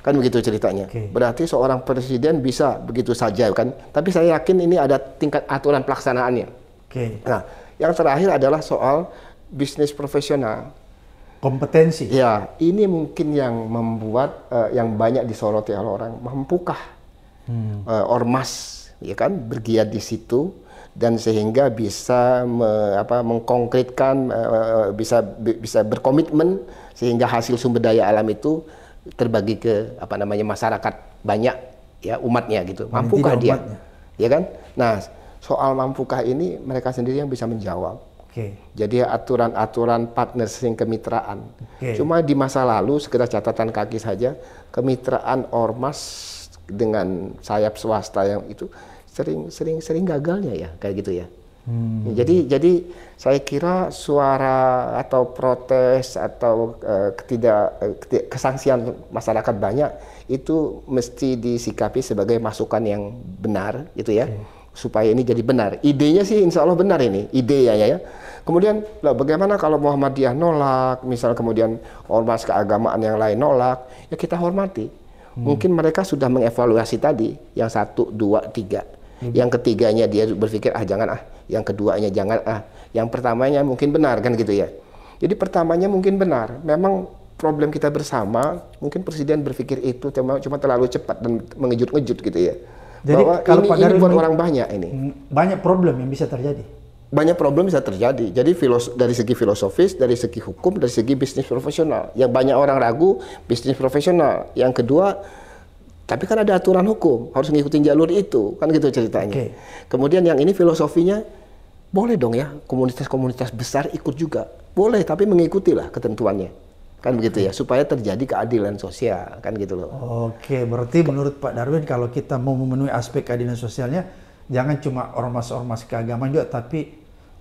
A: Kan begitu ceritanya. Okay. Berarti seorang presiden bisa begitu saja kan. Tapi saya yakin ini ada tingkat aturan pelaksanaannya. Okay. Nah, yang terakhir adalah soal bisnis profesional kompetensi. Ya, ini mungkin yang membuat uh, yang banyak disoroti oleh orang, mampukah hmm. uh, ormas ya kan bergiat di situ dan sehingga bisa me, apa, mengkonkretkan uh, bisa bisa berkomitmen sehingga hasil sumber daya alam itu terbagi ke apa namanya masyarakat banyak ya umatnya gitu. Mampukah dia? Umatnya. Ya kan? Nah, soal mampukah ini mereka sendiri yang bisa menjawab Okay. Jadi aturan-aturan partnering kemitraan. Okay. Cuma di masa lalu sekedar catatan kaki saja kemitraan ormas dengan sayap swasta yang itu sering-sering-sering gagalnya ya kayak gitu ya. Hmm. Jadi jadi saya kira suara atau protes atau uh, ketidak eh, ketidak kesangsian masyarakat banyak itu mesti disikapi sebagai masukan yang benar gitu ya. Okay supaya ini jadi benar. Idenya sih insya Allah benar ini, ide ya ya. ya. Kemudian loh, bagaimana kalau Muhammadiyah nolak, misal kemudian ormas keagamaan yang lain nolak, ya kita hormati. Hmm. Mungkin mereka sudah mengevaluasi tadi yang satu, dua, tiga. Hmm. Yang ketiganya dia berpikir ah jangan ah, yang keduanya jangan ah, yang pertamanya mungkin benar kan gitu ya. Jadi pertamanya mungkin benar. Memang problem kita bersama, mungkin presiden berpikir itu cuma cuma terlalu cepat dan mengejut-ngejut gitu ya.
B: Jadi bahwa kalau ini, ini buat orang banyak ini. Hmm, banyak problem yang bisa terjadi.
A: Banyak problem bisa terjadi. Jadi filos dari segi filosofis, dari segi hukum, dari segi bisnis profesional. Yang banyak orang ragu bisnis profesional. Yang kedua tapi kan ada aturan hukum, harus ngikutin jalur itu, kan gitu ceritanya. Okay. Kemudian yang ini filosofinya boleh dong ya komunitas-komunitas besar ikut juga. Boleh, tapi mengikutilah ketentuannya kan begitu ya supaya terjadi keadilan sosial kan gitu loh.
B: Oke, berarti menurut Pak Darwin kalau kita mau memenuhi aspek keadilan sosialnya jangan cuma ormas-ormas keagamaan juga tapi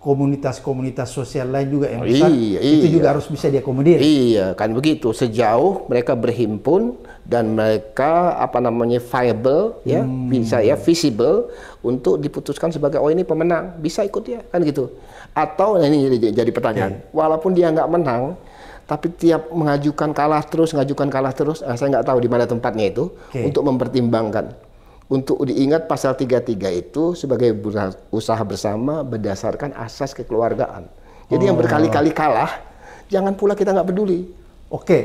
B: komunitas-komunitas sosial lain juga yang oh, besar iya, itu iya. juga harus bisa diakomodir.
A: Iya, kan begitu. Sejauh mereka berhimpun dan mereka apa namanya viable ya, hmm. bisa ya visible untuk diputuskan sebagai oh ini pemenang, bisa ikut ya, kan gitu. Atau nah, ini jadi, jadi pertanyaan. Okay. Iya. Walaupun dia nggak menang, tapi tiap mengajukan kalah terus, mengajukan kalah terus, eh, saya nggak tahu di mana tempatnya itu okay. untuk mempertimbangkan untuk diingat pasal 33 itu sebagai usaha bersama berdasarkan asas
B: kekeluargaan. Jadi oh. yang berkali-kali oh. kalah, jangan pula kita nggak peduli. Oke,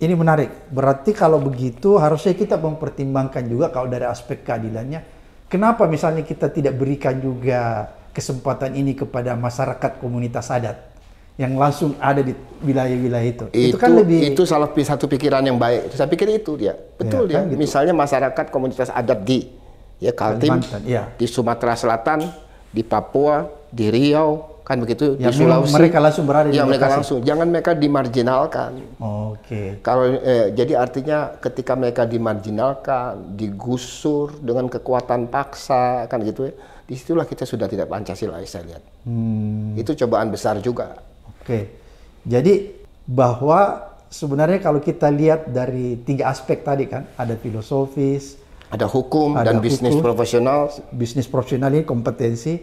B: ini menarik. Berarti kalau begitu harusnya kita mempertimbangkan juga kalau dari aspek keadilannya. Kenapa misalnya kita tidak berikan juga kesempatan ini kepada masyarakat komunitas adat? yang langsung ada di wilayah-wilayah itu. itu. Kan itu kan lebih itu salah
A: satu pikiran yang baik. Saya pikir itu dia. Ya, Betul ya. Dia. Kan gitu. Misalnya masyarakat komunitas adat di ya Kaltim, ya. di Sumatera Selatan, di Papua, di Riau, kan begitu ya, di Sulawesi. Mereka langsung berada ya, mereka langsung. Jangan mereka dimarginalkan.
B: Oke. Okay.
A: Kalau eh, jadi artinya ketika mereka dimarginalkan, digusur dengan kekuatan paksa kan gitu ya. Disitulah kita sudah tidak Pancasila, saya lihat.
B: Hmm. Itu
A: cobaan besar juga
B: Oke, jadi bahwa sebenarnya kalau kita lihat dari tiga aspek tadi kan, ada filosofis,
A: ada hukum ada dan hukum, bisnis
B: profesional. Bisnis profesional ini kompetensi,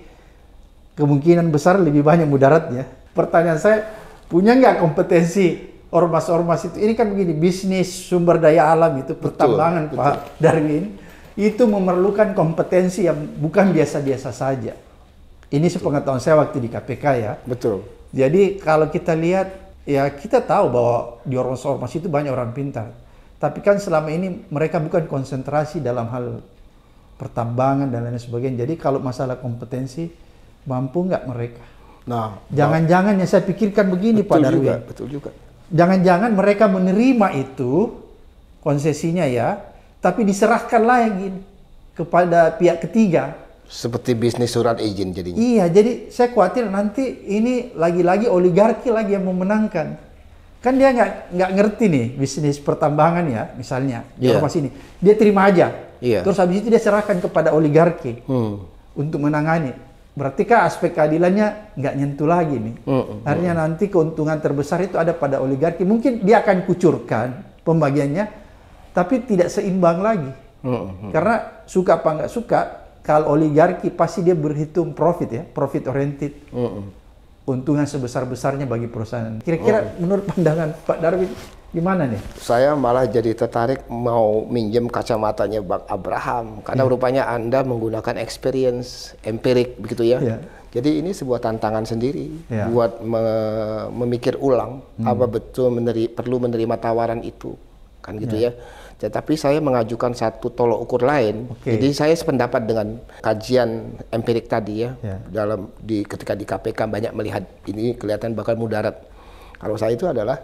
B: kemungkinan besar lebih banyak mudaratnya. Pertanyaan saya, punya nggak kompetensi ormas-ormas itu? Ini kan begini, bisnis sumber daya alam itu pertambangan betul, Pak betul. Darwin itu memerlukan kompetensi yang bukan biasa-biasa saja. Ini sepengetahuan saya waktu di KPK ya. Betul. Jadi kalau kita lihat ya kita tahu bahwa di ormas-ormas itu banyak orang pintar. Tapi kan selama ini mereka bukan konsentrasi dalam hal pertambangan dan lain sebagainya. Jadi kalau masalah kompetensi, mampu nggak mereka? Nah, jangan-jangan yang saya pikirkan begini betul Pak Darwin. Juga, betul juga. Jangan-jangan mereka menerima itu konsesinya ya, tapi diserahkan lagi kepada pihak ketiga
A: seperti bisnis surat izin jadinya.
B: Iya, jadi saya khawatir nanti ini lagi-lagi oligarki lagi yang memenangkan. Kan dia nggak nggak ngerti nih bisnis pertambangan ya, misalnya di rumah iya. sini. Dia terima aja. Yeah. Terus habis itu dia serahkan kepada oligarki hmm. untuk menangani. Berarti kan aspek keadilannya nggak nyentuh lagi nih. Hmm. hmm Artinya hmm. nanti keuntungan terbesar itu ada pada oligarki. Mungkin dia akan kucurkan pembagiannya, tapi tidak seimbang lagi. Hmm. hmm Karena suka apa nggak suka, kalau oligarki pasti dia berhitung profit ya, profit oriented. Uh -uh. Untungan sebesar-besarnya bagi perusahaan. Kira-kira uh -uh. menurut pandangan Pak Darwin gimana nih?
A: Saya malah jadi tertarik mau minjem kacamatanya Bang Abraham karena yeah. rupanya Anda menggunakan experience empirik begitu ya. Yeah. Jadi ini sebuah tantangan sendiri yeah. buat me memikir ulang hmm. apa betul meneri perlu menerima tawaran itu kan gitu yeah. ya. Tetapi saya mengajukan satu tolok ukur lain. Okay. Jadi saya sependapat dengan kajian empirik tadi ya. Yeah. Dalam di ketika di KPK banyak melihat ini kelihatan bakal mudarat. Kalau saya itu adalah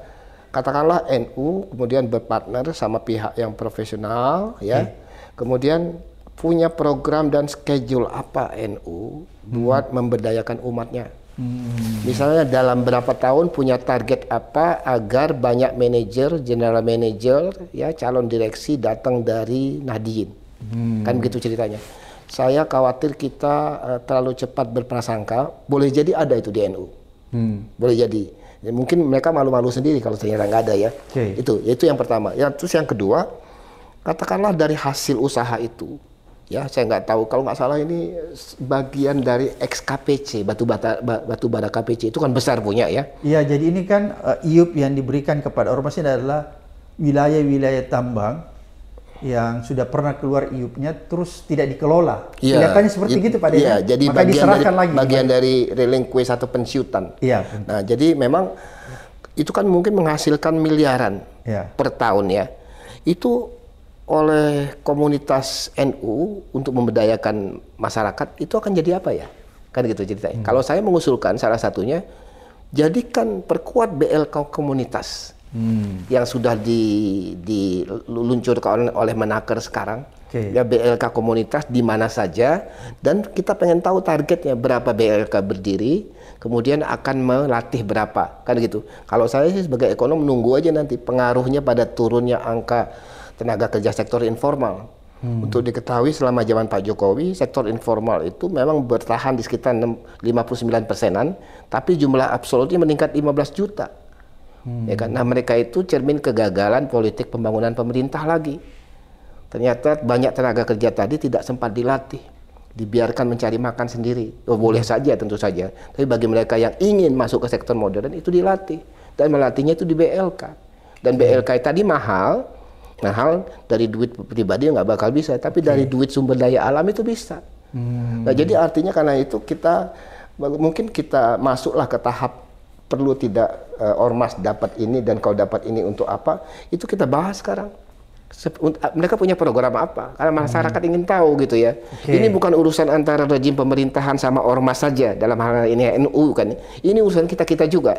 A: katakanlah NU kemudian berpartner sama pihak yang profesional ya. Kemudian punya program dan schedule apa NU buat hmm. memberdayakan umatnya. Hmm. Misalnya dalam berapa tahun punya target apa agar banyak manajer, general manager, ya calon direksi datang dari Nadiin. Hmm. Kan begitu ceritanya. Saya khawatir kita uh, terlalu cepat berprasangka. Boleh jadi ada itu di NU. Hmm. Boleh jadi. Ya, mungkin mereka malu-malu sendiri kalau ternyata nggak ada ya. Okay. Itu, itu yang pertama. Ya, terus yang kedua, katakanlah dari hasil usaha itu ya saya nggak tahu kalau nggak salah ini bagian dari XKPC batu bata batu bara
B: KPC itu kan besar punya ya iya jadi ini kan uh, IUP yang diberikan kepada ormas ini adalah wilayah-wilayah tambang yang sudah pernah keluar iupnya terus tidak dikelola ya, kelihatannya seperti gitu pak ya, jadi maka bagian diserahkan dari, lagi
A: bagian pak. dari relinquis atau pensiutan iya nah jadi memang itu kan mungkin menghasilkan miliaran ya. per tahun ya itu oleh komunitas NU untuk memberdayakan masyarakat itu akan jadi apa ya? Kan gitu ceritanya. Hmm. Kalau saya mengusulkan salah satunya jadikan perkuat BLK komunitas hmm. yang sudah diluncurkan oleh, oleh Menaker sekarang. Okay. Ya BLK komunitas di mana saja dan kita pengen tahu targetnya berapa BLK berdiri, kemudian akan melatih berapa kan gitu. Kalau saya sih sebagai ekonom nunggu aja nanti pengaruhnya pada turunnya angka tenaga kerja sektor informal. Hmm. Untuk diketahui selama zaman Pak Jokowi, sektor informal itu memang bertahan di sekitar 59 persenan, tapi jumlah absolutnya meningkat 15 juta. Hmm. Ya kan? Nah mereka itu cermin kegagalan politik pembangunan pemerintah lagi. Ternyata banyak tenaga kerja tadi tidak sempat dilatih, dibiarkan mencari makan sendiri. Oh, boleh hmm. saja tentu saja, tapi bagi mereka yang ingin masuk ke sektor modern itu dilatih dan melatihnya itu di BLK. Dan BLK tadi mahal, Nah, hal dari duit pribadi nggak bakal bisa, tapi okay. dari duit sumber daya alam itu bisa. Hmm. Nah, jadi artinya karena itu kita mungkin kita masuklah ke tahap perlu tidak uh, ormas dapat ini dan kalau dapat ini untuk apa itu kita bahas sekarang. Sep mereka punya program apa? Karena masyarakat hmm. ingin tahu gitu ya. Okay. Ini bukan urusan antara rejim pemerintahan sama ormas saja dalam hal ini NU kan. Ini urusan kita kita juga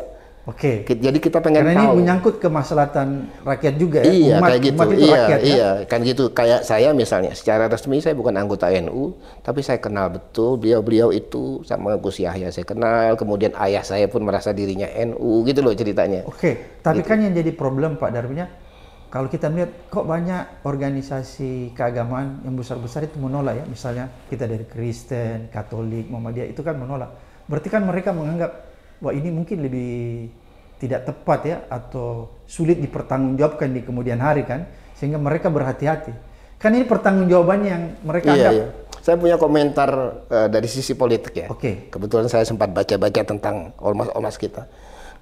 A: Oke. Okay. Jadi kita pengen Karena tahu. ini
B: menyangkut kemaslahatan rakyat juga ya. Iya, umat, kayak gitu. Umat itu iya, rakyat, ya. iya.
A: Kan? kan gitu. Kayak saya misalnya, secara resmi saya bukan anggota NU, tapi saya kenal betul beliau-beliau itu sama Gus Yahya saya kenal, kemudian ayah saya pun merasa dirinya NU gitu loh ceritanya.
B: Oke. Okay. Tapi gitu. kan yang jadi problem Pak Darwinya kalau kita melihat kok banyak organisasi keagamaan yang besar-besar itu menolak ya, misalnya kita dari Kristen, Katolik, Muhammadiyah itu kan menolak. Berarti kan mereka menganggap wah ini mungkin lebih tidak tepat ya atau sulit dipertanggungjawabkan di kemudian hari kan sehingga mereka berhati-hati kan ini pertanggungjawabannya yang mereka iya, anggap. Iya.
A: Saya punya komentar uh, dari sisi politik ya. Oke. Okay. Kebetulan saya sempat baca-baca tentang ormas-ormas kita.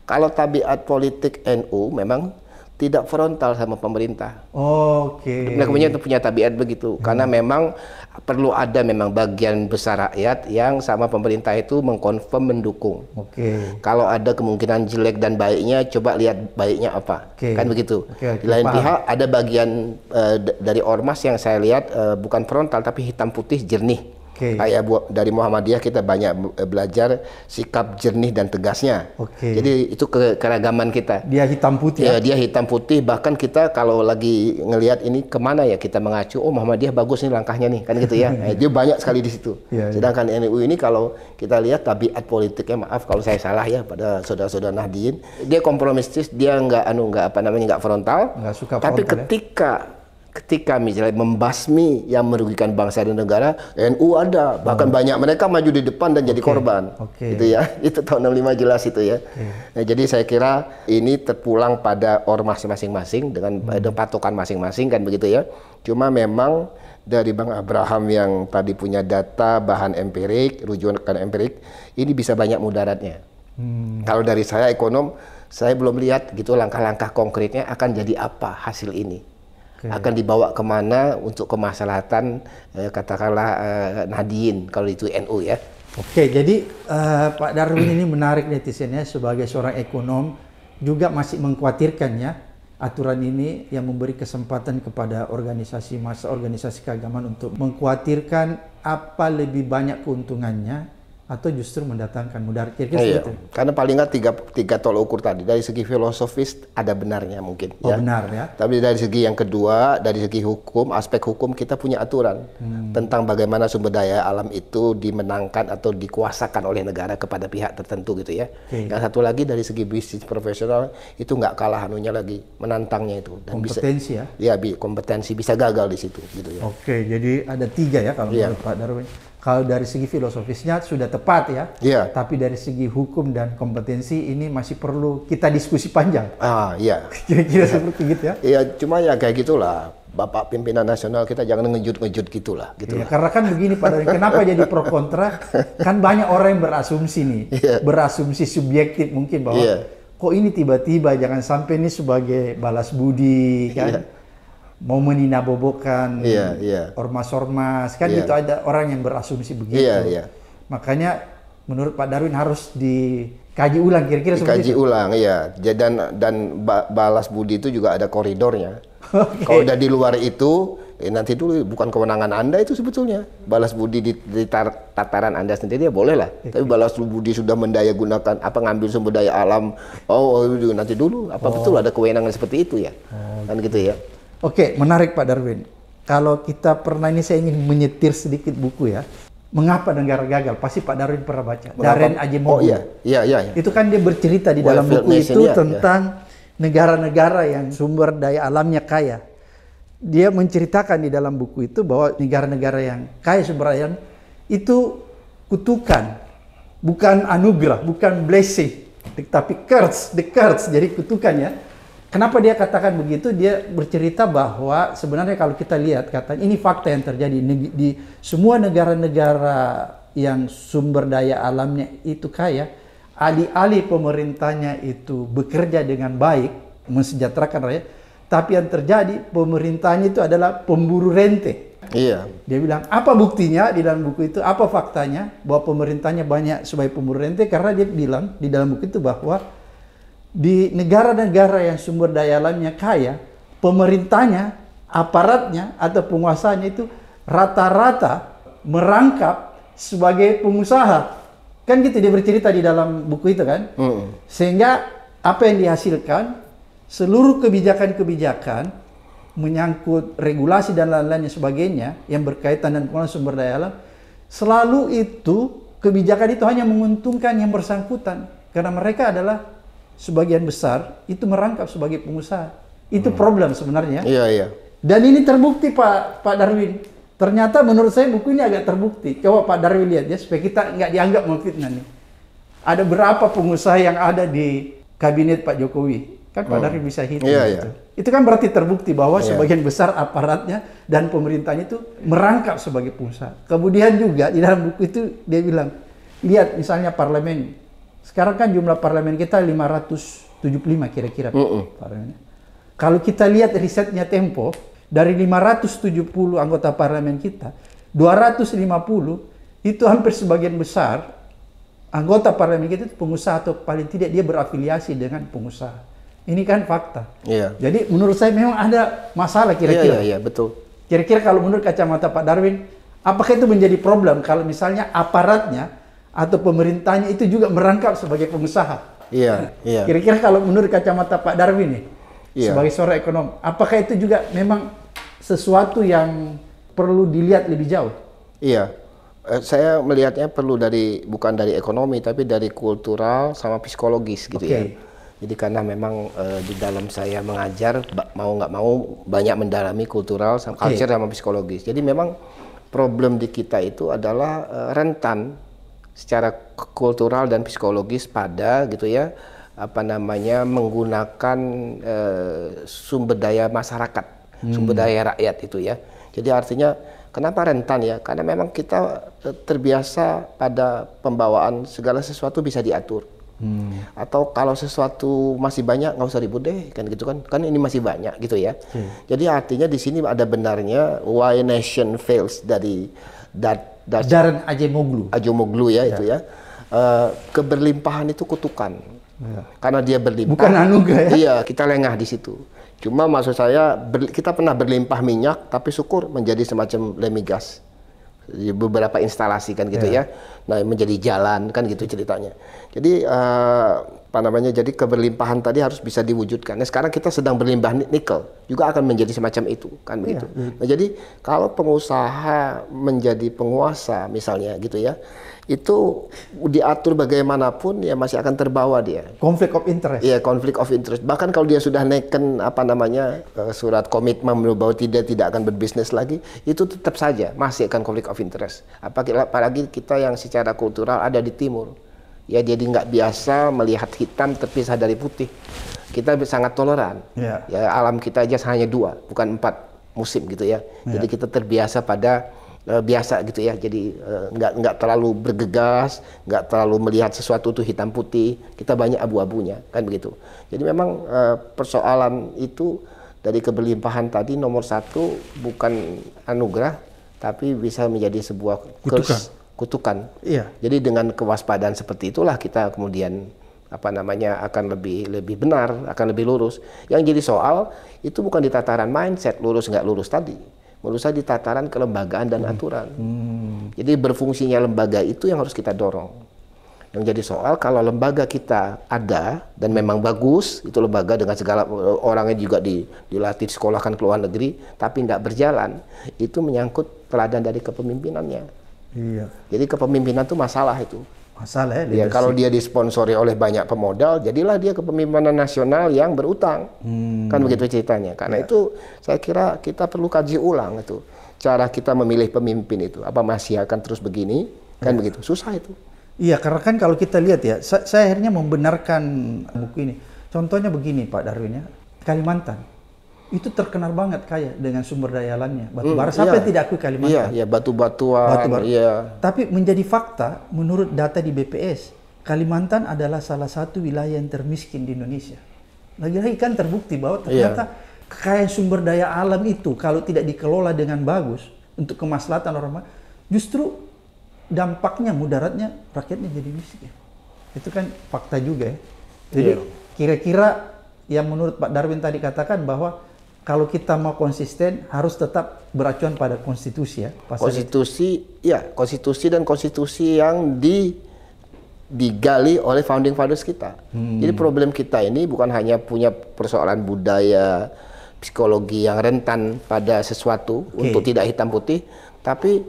A: Kalau tabiat politik NU memang tidak frontal sama pemerintah.
B: Oke. Okay. Nah, kemudian itu
A: punya tabiat begitu hmm. karena memang perlu ada memang bagian besar rakyat yang sama pemerintah itu mengkonfirm mendukung. Oke. Okay. Kalau ada kemungkinan jelek dan baiknya coba lihat baiknya apa. Okay. Kan begitu.
B: Okay, okay. Di lain Paham. pihak
A: ada bagian uh, dari ormas yang saya lihat uh, bukan frontal tapi hitam putih jernih. Okay. Kayak dari Muhammadiyah kita banyak eh, belajar sikap jernih dan tegasnya. Okay. Jadi itu ke keragaman kita.
B: Dia hitam putih. Ya,
A: ya, dia hitam putih. Bahkan kita kalau lagi ngelihat ini kemana ya kita mengacu. Oh Muhammadiyah bagus nih langkahnya nih kan gitu ya. nah, dia banyak sekali di situ. Ya, Sedangkan NU ini kalau kita lihat tabiat politiknya maaf kalau saya salah ya pada saudara-saudara Nahdien dia kompromistis dia nggak anu nggak apa namanya nggak frontal. Nggak suka Tapi ya? ketika ketika misalnya membasmi yang merugikan bangsa dan negara, NU ada, bahkan oh. banyak mereka maju di depan dan jadi korban. Okay. Itu ya. Itu tahun 65 jelas itu ya. Okay. Nah, jadi saya kira ini terpulang pada ormas masing-masing dengan hmm. patokan masing-masing kan begitu ya. Cuma memang dari Bang Abraham yang tadi punya data bahan empirik, rujukan empirik, ini bisa banyak mudaratnya. Hmm. Kalau dari saya ekonom, saya belum lihat gitu langkah-langkah konkretnya akan jadi apa hasil ini okay. akan dibawa kemana untuk kemaslahatan eh, katakanlah eh, Nadiin kalau itu NU ya.
B: Oke, okay, jadi uh, Pak Darwin ini menarik netizennya sebagai seorang ekonom juga masih mengkhawatirkannya aturan ini yang memberi kesempatan kepada organisasi masa organisasi keagamaan untuk mengkhawatirkan apa lebih banyak keuntungannya atau justru mendatangkan mudarat kira-kira iya. itu.
A: Karena paling nggak tiga, tiga tol ukur tadi dari segi filosofis ada benarnya mungkin. Oh ya. benar ya. Tapi dari segi yang kedua, dari segi hukum, aspek hukum kita punya aturan hmm. tentang bagaimana sumber daya alam itu dimenangkan atau dikuasakan oleh negara kepada pihak tertentu gitu ya. Okay. Yang satu lagi dari segi bisnis profesional itu nggak kalah anunya lagi menantangnya itu dan kompetensi bisa, ya. Ya bi kompetensi bisa gagal di situ gitu
B: ya. Oke, okay, jadi ada tiga ya kalau iya. menurut Pak Darwin kalau dari segi filosofisnya sudah tepat ya. Yeah. Tapi dari segi hukum dan kompetensi ini masih perlu kita diskusi panjang.
A: Ah, iya. Yeah. Kira-kira yeah. seperti gitu ya. Iya, yeah, cuma ya kayak gitulah. Bapak pimpinan nasional kita jangan ngejut-ngejut gitulah, gitu. yeah, iya, karena
B: kan begini Pak kenapa jadi pro kontra? Kan banyak orang yang berasumsi nih, yeah. berasumsi subjektif mungkin bahwa yeah. kok ini tiba-tiba jangan sampai ini sebagai balas budi kan. Yeah mau meninabobokan yeah, yeah. ormas-ormas kan yeah. itu ada orang yang berasumsi begitu. Yeah, yeah. Makanya menurut Pak Darwin harus dikaji ulang kira-kira seperti Dikaji
A: ulang iya. Dan dan balas budi itu juga ada koridornya. okay. Kalau udah di luar itu eh, nanti dulu bukan kewenangan Anda itu sebetulnya. Balas budi di, di tar, tataran Anda sendiri ya boleh lah. Okay. Tapi balas budi sudah mendaya gunakan apa ngambil sumber daya alam. Oh, oh nanti dulu apa oh. betul ada kewenangan seperti itu ya. Oh. Kan gitu ya. Gitu.
B: Oke, menarik Pak Darwin. Kalau kita pernah ini saya ingin menyetir sedikit buku ya. Mengapa negara gagal? Pasti Pak Darwin pernah baca. Mengapa? Darren oh, Ajimobi. Oh iya. iya, iya, Itu kan dia bercerita di dalam buku Nation, itu ya, tentang iya. negara-negara ya. yang sumber daya alamnya kaya. Dia menceritakan di dalam buku itu bahwa negara-negara yang kaya sumber daya itu kutukan, bukan anugerah, bukan blessing, tapi curse, the curse. Jadi kutukan ya Kenapa dia katakan begitu? Dia bercerita bahwa sebenarnya kalau kita lihat katanya ini fakta yang terjadi di, di semua negara-negara yang sumber daya alamnya itu kaya, alih-alih pemerintahnya itu bekerja dengan baik, mensejahterakan rakyat, tapi yang terjadi pemerintahnya itu adalah pemburu rente. Iya. Dia bilang, apa buktinya di dalam buku itu? Apa faktanya bahwa pemerintahnya banyak sebagai pemburu rente? Karena dia bilang di dalam buku itu bahwa di negara-negara yang sumber daya alamnya kaya, pemerintahnya, aparatnya atau penguasanya itu rata-rata merangkap sebagai pengusaha. Kan gitu dia bercerita di dalam buku itu kan. Mm. Sehingga apa yang dihasilkan, seluruh kebijakan-kebijakan menyangkut regulasi dan lain-lain sebagainya yang berkaitan dengan pengelolaan sumber daya alam, selalu itu kebijakan itu hanya menguntungkan yang bersangkutan karena mereka adalah sebagian besar itu merangkap sebagai pengusaha. Itu hmm. problem sebenarnya. Iya, iya. Dan ini terbukti Pak Pak Darwin. Ternyata menurut saya buku ini agak terbukti. Coba Pak Darwin lihat ya supaya kita nggak dianggap memfitnah nih. Ada berapa pengusaha yang ada di kabinet Pak Jokowi? Kan Pak hmm. Darwin bisa hitung iya, gitu. Iya. Itu kan berarti terbukti bahwa iya. sebagian besar aparatnya dan pemerintahnya itu merangkap sebagai pengusaha. Kemudian juga di dalam buku itu dia bilang, lihat misalnya parlemen sekarang kan jumlah parlemen kita 575 kira-kira. Uh -uh. Kalau kita lihat risetnya Tempo, dari 570 anggota parlemen kita, 250 itu hampir sebagian besar anggota parlemen kita itu pengusaha atau paling tidak dia berafiliasi dengan pengusaha. Ini kan fakta. Iya. Jadi menurut saya memang ada masalah iya, kira-kira. Iya, iya, iya, betul. Kira-kira kalau menurut kacamata Pak Darwin, apakah itu menjadi problem kalau misalnya aparatnya atau pemerintahnya itu juga merangkap sebagai pengusaha.
A: Iya, iya.
B: Kira-kira kalau menurut kacamata Pak Darwin nih, iya. sebagai seorang ekonom, apakah itu juga memang sesuatu yang perlu dilihat lebih jauh?
A: Iya. Eh, saya melihatnya perlu dari bukan dari ekonomi tapi dari kultural sama psikologis gitu okay. ya. Jadi karena memang e, di dalam saya mengajar mau nggak mau banyak mendalami kultural, sama, culture sama psikologis. Jadi memang problem di kita itu adalah e, rentan secara kultural dan psikologis pada gitu ya apa namanya menggunakan e, sumber daya masyarakat hmm. sumber daya rakyat itu ya jadi artinya kenapa rentan ya karena memang kita eh, terbiasa pada pembawaan segala sesuatu bisa diatur hmm. atau kalau sesuatu masih banyak nggak usah ribut deh kan gitu kan kan ini masih banyak gitu ya hmm. jadi artinya di sini ada benarnya why nation fails dari that That's Darren Ajemoglu. Ajemoglu ya, ya. itu ya. Uh, keberlimpahan itu kutukan. Ya. Karena dia berlimpah. Bukan anugerah ya. Iya, kita lengah di situ. Cuma maksud saya ber, kita pernah berlimpah minyak tapi syukur menjadi semacam lemigas. Beberapa instalasi kan gitu ya. ya. Nah, menjadi jalan kan gitu ceritanya. Jadi uh, apa namanya jadi keberlimpahan tadi harus bisa diwujudkan. Nah, sekarang kita sedang berlimpah nikel juga akan menjadi semacam itu kan iya, begitu. Nah, jadi kalau pengusaha menjadi penguasa misalnya gitu ya, itu diatur bagaimanapun ya masih akan terbawa dia.
B: Konflik of interest. Iya,
A: konflik of interest. Bahkan kalau dia sudah neken apa namanya eh, surat komitmen bahwa tidak tidak akan berbisnis lagi, itu tetap saja masih akan konflik of interest. Apalagi kita yang secara kultural ada di timur ya jadi nggak biasa melihat hitam terpisah dari putih kita sangat toleran yeah. ya alam kita aja hanya dua bukan empat musim gitu ya yeah. jadi kita terbiasa pada uh, biasa gitu ya jadi uh, nggak terlalu bergegas nggak terlalu melihat sesuatu itu hitam putih kita banyak abu-abunya kan begitu jadi memang uh, persoalan itu dari keberlimpahan tadi nomor satu bukan anugerah tapi bisa menjadi sebuah curse kutukan. Iya. Jadi dengan kewaspadaan seperti itulah kita kemudian apa namanya akan lebih lebih benar, akan lebih lurus. Yang jadi soal itu bukan di tataran mindset lurus nggak lurus tadi, menurut saya di tataran kelembagaan dan hmm. aturan. Hmm. Jadi berfungsinya lembaga itu yang harus kita dorong. Yang jadi soal kalau lembaga kita ada dan memang bagus, itu lembaga dengan segala orangnya juga di, dilatih sekolahkan ke luar negeri, tapi nggak berjalan, itu menyangkut teladan dari kepemimpinannya. Iya. Jadi kepemimpinan itu masalah itu. Masalah ya. Iya, kalau dia disponsori oleh banyak pemodal, jadilah dia kepemimpinan nasional yang berutang. Hmm. Kan begitu ceritanya. Karena ya. itu saya kira kita perlu kaji ulang itu cara kita memilih pemimpin itu. Apa
B: masih akan terus begini? Kan ya. begitu. Susah itu. Iya, karena kan kalau kita lihat ya, saya akhirnya membenarkan buku ini. Contohnya begini Pak Darwin ya, Kalimantan itu terkenal banget kaya dengan sumber daya alamnya batu hmm, bara hmm, sampai iya. tidak akui Kalimantan iya,
A: iya batu batuan batu bara. iya
B: tapi menjadi fakta menurut data di BPS Kalimantan adalah salah satu wilayah yang termiskin di Indonesia lagi-lagi kan terbukti bahwa iya. ternyata yeah. kekayaan sumber daya alam itu kalau tidak dikelola dengan bagus untuk kemaslahatan orang justru dampaknya mudaratnya rakyatnya jadi miskin itu kan fakta juga ya jadi iya. kira-kira yeah. yang menurut Pak Darwin tadi katakan bahwa kalau kita mau konsisten harus tetap beracuan pada konstitusi ya. Pasal
A: konstitusi itu. ya, konstitusi dan konstitusi yang di digali oleh founding fathers kita. Hmm. Jadi problem kita ini bukan hanya punya persoalan budaya, psikologi yang rentan pada sesuatu okay. untuk tidak hitam putih, tapi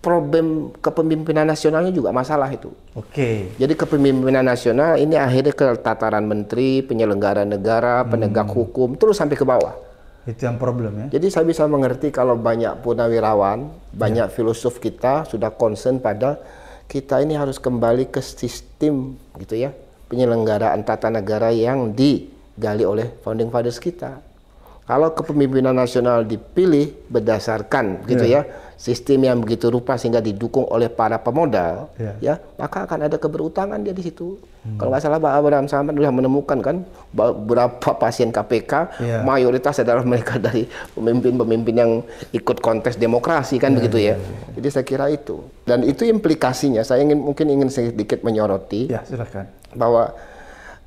A: problem kepemimpinan nasionalnya juga masalah itu. Oke. Okay. Jadi kepemimpinan nasional ini akhirnya ke tataran menteri, penyelenggara negara, penegak hmm. hukum, terus sampai ke bawah.
B: Itu yang problem ya.
A: Jadi saya bisa mengerti kalau banyak punawirawan, banyak ya. filosof kita sudah concern pada kita ini harus kembali ke sistem gitu ya penyelenggaraan tata negara yang digali oleh founding fathers kita. Kalau kepemimpinan nasional dipilih berdasarkan gitu gitu ya, ya sistem yang begitu rupa sehingga didukung oleh para pemodal, yeah. ya maka akan ada keberutangan dia di situ. Hmm. Kalau nggak salah Pak Abraham Samad sudah menemukan kan beberapa pasien KPK yeah. mayoritas adalah mereka dari pemimpin-pemimpin yang ikut kontes demokrasi kan yeah, begitu ya. Yeah, yeah. Jadi saya kira itu dan itu implikasinya. Saya ingin mungkin ingin sedikit menyoroti. Ya yeah, silakan. Bahwa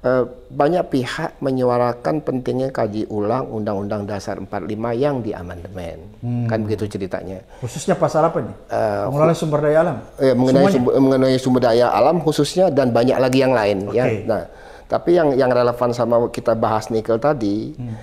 A: Eh, banyak pihak menyuarakan pentingnya kaji ulang Undang-Undang Dasar 45 yang diamandemen. Hmm. Kan begitu ceritanya.
B: Khususnya pasal apa nih?
A: Eh, uh, oh,
B: mengenai sumber daya alam. Eh, mengenai sumber,
A: mengenai sumber daya alam khususnya dan banyak lagi yang lain okay. ya. Nah, tapi yang yang relevan sama kita bahas nikel tadi. Hmm.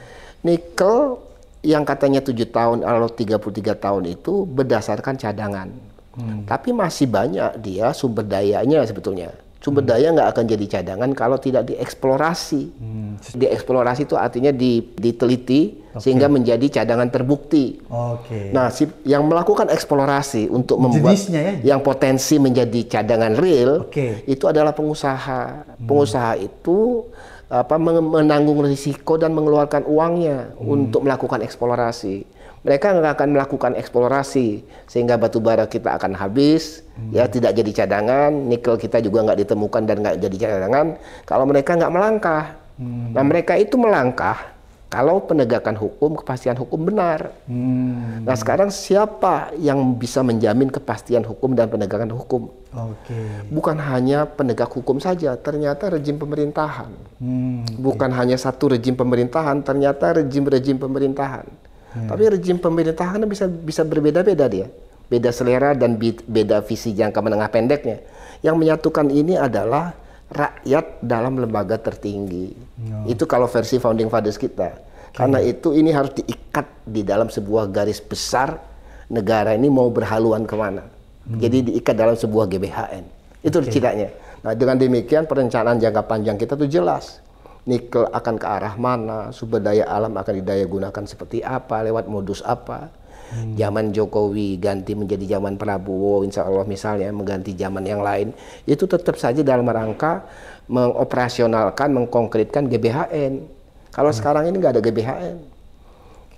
A: Nikel yang katanya 7 tahun atau 33 tahun itu berdasarkan cadangan. Hmm. Tapi masih banyak dia sumber dayanya sebetulnya Sumber hmm. daya nggak akan jadi cadangan kalau tidak dieksplorasi. Hmm. Dieksplorasi itu artinya diteliti okay. sehingga menjadi cadangan terbukti.
B: Oke. Okay. Nah, si,
A: yang melakukan eksplorasi untuk membuat ya? yang potensi menjadi cadangan real okay. itu adalah pengusaha. Hmm. Pengusaha itu apa menanggung risiko dan mengeluarkan uangnya hmm. untuk melakukan eksplorasi mereka nggak akan melakukan eksplorasi sehingga batu bara kita akan habis hmm. ya tidak jadi cadangan nikel kita juga nggak ditemukan dan nggak jadi cadangan kalau mereka nggak melangkah hmm. nah mereka itu melangkah kalau penegakan hukum kepastian hukum benar hmm. nah sekarang siapa yang bisa menjamin kepastian hukum dan penegakan hukum okay. bukan hanya penegak hukum saja ternyata rejim pemerintahan hmm, okay. bukan hanya satu rejim pemerintahan ternyata rejim-rejim pemerintahan Hmm. Tapi rejim pemerintahan bisa bisa berbeda-beda dia, beda selera dan beda visi jangka menengah pendeknya. Yang menyatukan ini adalah rakyat dalam lembaga tertinggi. Oh. Itu kalau versi founding fathers kita. Okay. Karena hmm. itu ini harus diikat di dalam sebuah garis besar negara ini mau berhaluan kemana. Hmm. Jadi diikat dalam sebuah GBHN. Itu okay. ceritanya. Nah dengan demikian perencanaan jangka panjang kita tuh jelas nikel akan ke arah mana, sumber daya alam akan didaya gunakan seperti apa, lewat modus apa. Hmm. Zaman Jokowi ganti menjadi zaman Prabowo, insya Allah misalnya mengganti zaman yang lain, itu tetap saja dalam rangka mengoperasionalkan, mengkonkretkan GBHN. Kalau hmm. sekarang ini nggak ada GBHN,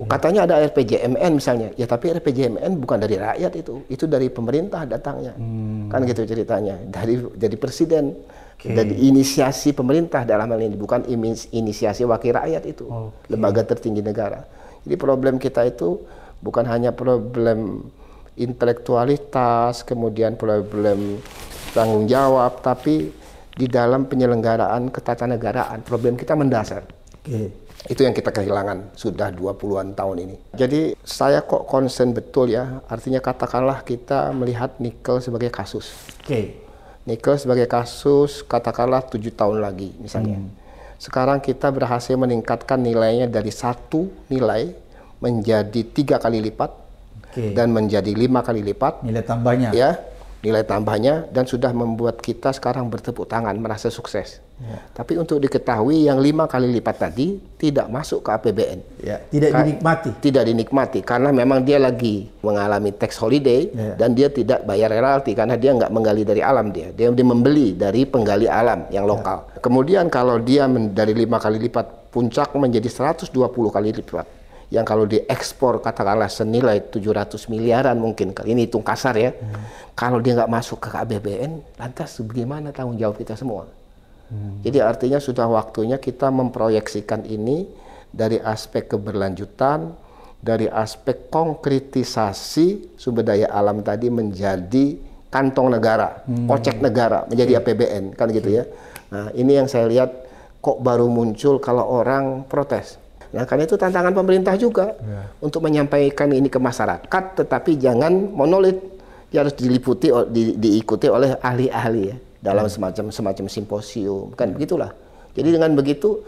A: hmm. katanya ada RPJMN misalnya, ya tapi RPJMN bukan dari rakyat itu, itu dari pemerintah datangnya, hmm. kan gitu ceritanya, dari jadi presiden Okay. Dan inisiasi pemerintah dalam hal ini bukan inisiasi wakil rakyat itu, okay. lembaga tertinggi negara. Jadi problem kita itu bukan hanya problem intelektualitas, kemudian problem tanggung jawab, tapi di dalam penyelenggaraan ketatanegaraan problem kita mendasar. Okay. Itu yang kita kehilangan sudah 20-an tahun ini. Jadi saya kok concern betul ya, artinya katakanlah kita melihat nikel sebagai kasus. Okay nikel sebagai kasus katakanlah tujuh tahun lagi misalnya. Hmm. Sekarang kita berhasil meningkatkan nilainya dari satu nilai menjadi tiga kali lipat okay. dan menjadi lima kali lipat. Nilai tambahnya. Ya, nilai tambahnya dan sudah membuat kita sekarang bertepuk tangan merasa sukses. Ya. Tapi untuk diketahui yang lima kali lipat tadi tidak masuk ke APBN. Ya. Tidak Ka dinikmati. Tidak dinikmati karena memang dia lagi mengalami tax holiday ya. dan dia tidak bayar royalti karena dia nggak menggali dari alam dia. Dia, dia membeli dari penggali alam yang ya. lokal. Ya. Kemudian kalau dia dari lima kali lipat puncak menjadi 120 kali lipat yang kalau diekspor katakanlah senilai 700 miliaran mungkin ini hitung kasar ya hmm. kalau dia nggak masuk ke KBBN lantas bagaimana tanggung jawab kita semua hmm. jadi artinya sudah waktunya kita memproyeksikan ini dari aspek keberlanjutan dari aspek konkretisasi sumber daya alam tadi menjadi kantong negara, hmm. kocek negara, menjadi APBN kan gitu ya. Nah, ini yang saya lihat kok baru muncul kalau orang protes. Nah, karena itu tantangan pemerintah juga yeah. untuk menyampaikan ini ke masyarakat, tetapi jangan monolit. Dia harus diliputi, di, diikuti oleh ahli-ahli ya dalam yeah. semacam semacam simposium, kan begitulah. Jadi dengan begitu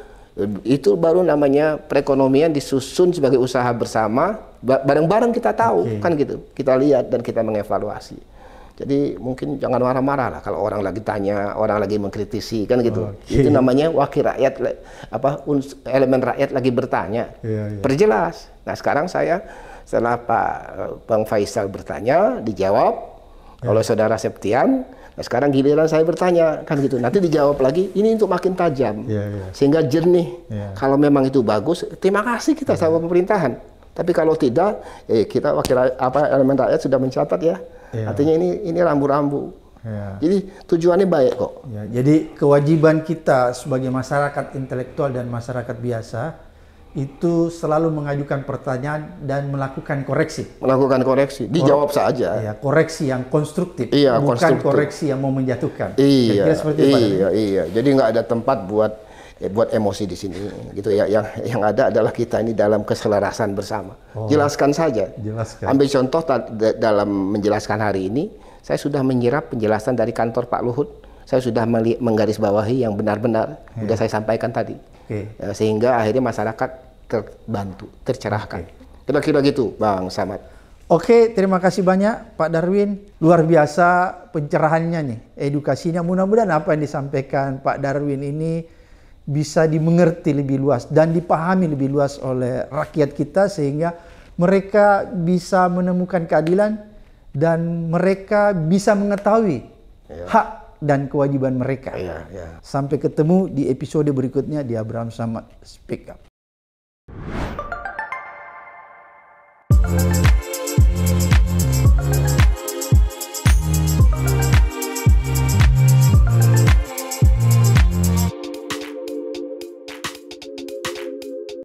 A: itu baru namanya perekonomian disusun sebagai usaha bersama bareng-bareng kita tahu okay. kan gitu kita lihat dan kita mengevaluasi jadi mungkin jangan marah-marah lah kalau orang lagi tanya, orang lagi mengkritisi kan gitu. Okay. Oh, iya. Itu namanya wakil rakyat apa elemen rakyat lagi bertanya. Yeah, yeah. Perjelas. Nah, sekarang saya setelah Pak eh, Bang Faisal bertanya, dijawab yeah. oleh Saudara Septian. Nah, sekarang giliran saya bertanya kan gitu. Nanti dijawab lagi. Ini untuk makin tajam. Yeah, yeah. Sehingga jernih. Yeah. Kalau memang itu bagus, terima kasih kita yeah. sama pemerintahan. Tapi kalau tidak, eh, kita wakil apa elemen rakyat sudah mencatat ya.
B: ya. Artinya ini ini rambu-rambu. Ya. Jadi tujuannya baik kok. Ya, jadi kewajiban kita sebagai masyarakat intelektual dan masyarakat biasa itu selalu mengajukan pertanyaan dan melakukan koreksi.
A: Melakukan koreksi, dijawab Kore saja. Iya,
B: koreksi yang konstruktif, iya, bukan konstruktif. koreksi yang mau menjatuhkan. Iya, Kira -kira seperti iya,
A: iya. Jadi nggak ada tempat buat ya, buat emosi di sini gitu ya yang yang ada adalah kita ini dalam keselarasan bersama oh. jelaskan saja
B: jelaskan. ambil
A: contoh dalam menjelaskan hari ini saya sudah menyerap penjelasan dari kantor Pak Luhut saya sudah menggarisbawahi yang benar-benar sudah saya sampaikan tadi okay. Ya, sehingga akhirnya masyarakat terbantu tercerahkan kira-kira okay. gitu Bang Samad
B: Oke, terima kasih banyak Pak Darwin. Luar biasa pencerahannya nih, edukasinya. Mudah-mudahan apa yang disampaikan Pak Darwin ini bisa dimengerti lebih luas dan dipahami lebih luas oleh rakyat kita sehingga mereka bisa menemukan keadilan dan mereka bisa mengetahui ya. hak dan kewajiban mereka. Ya, ya. Sampai ketemu di episode berikutnya di Abraham Samad Speak Up.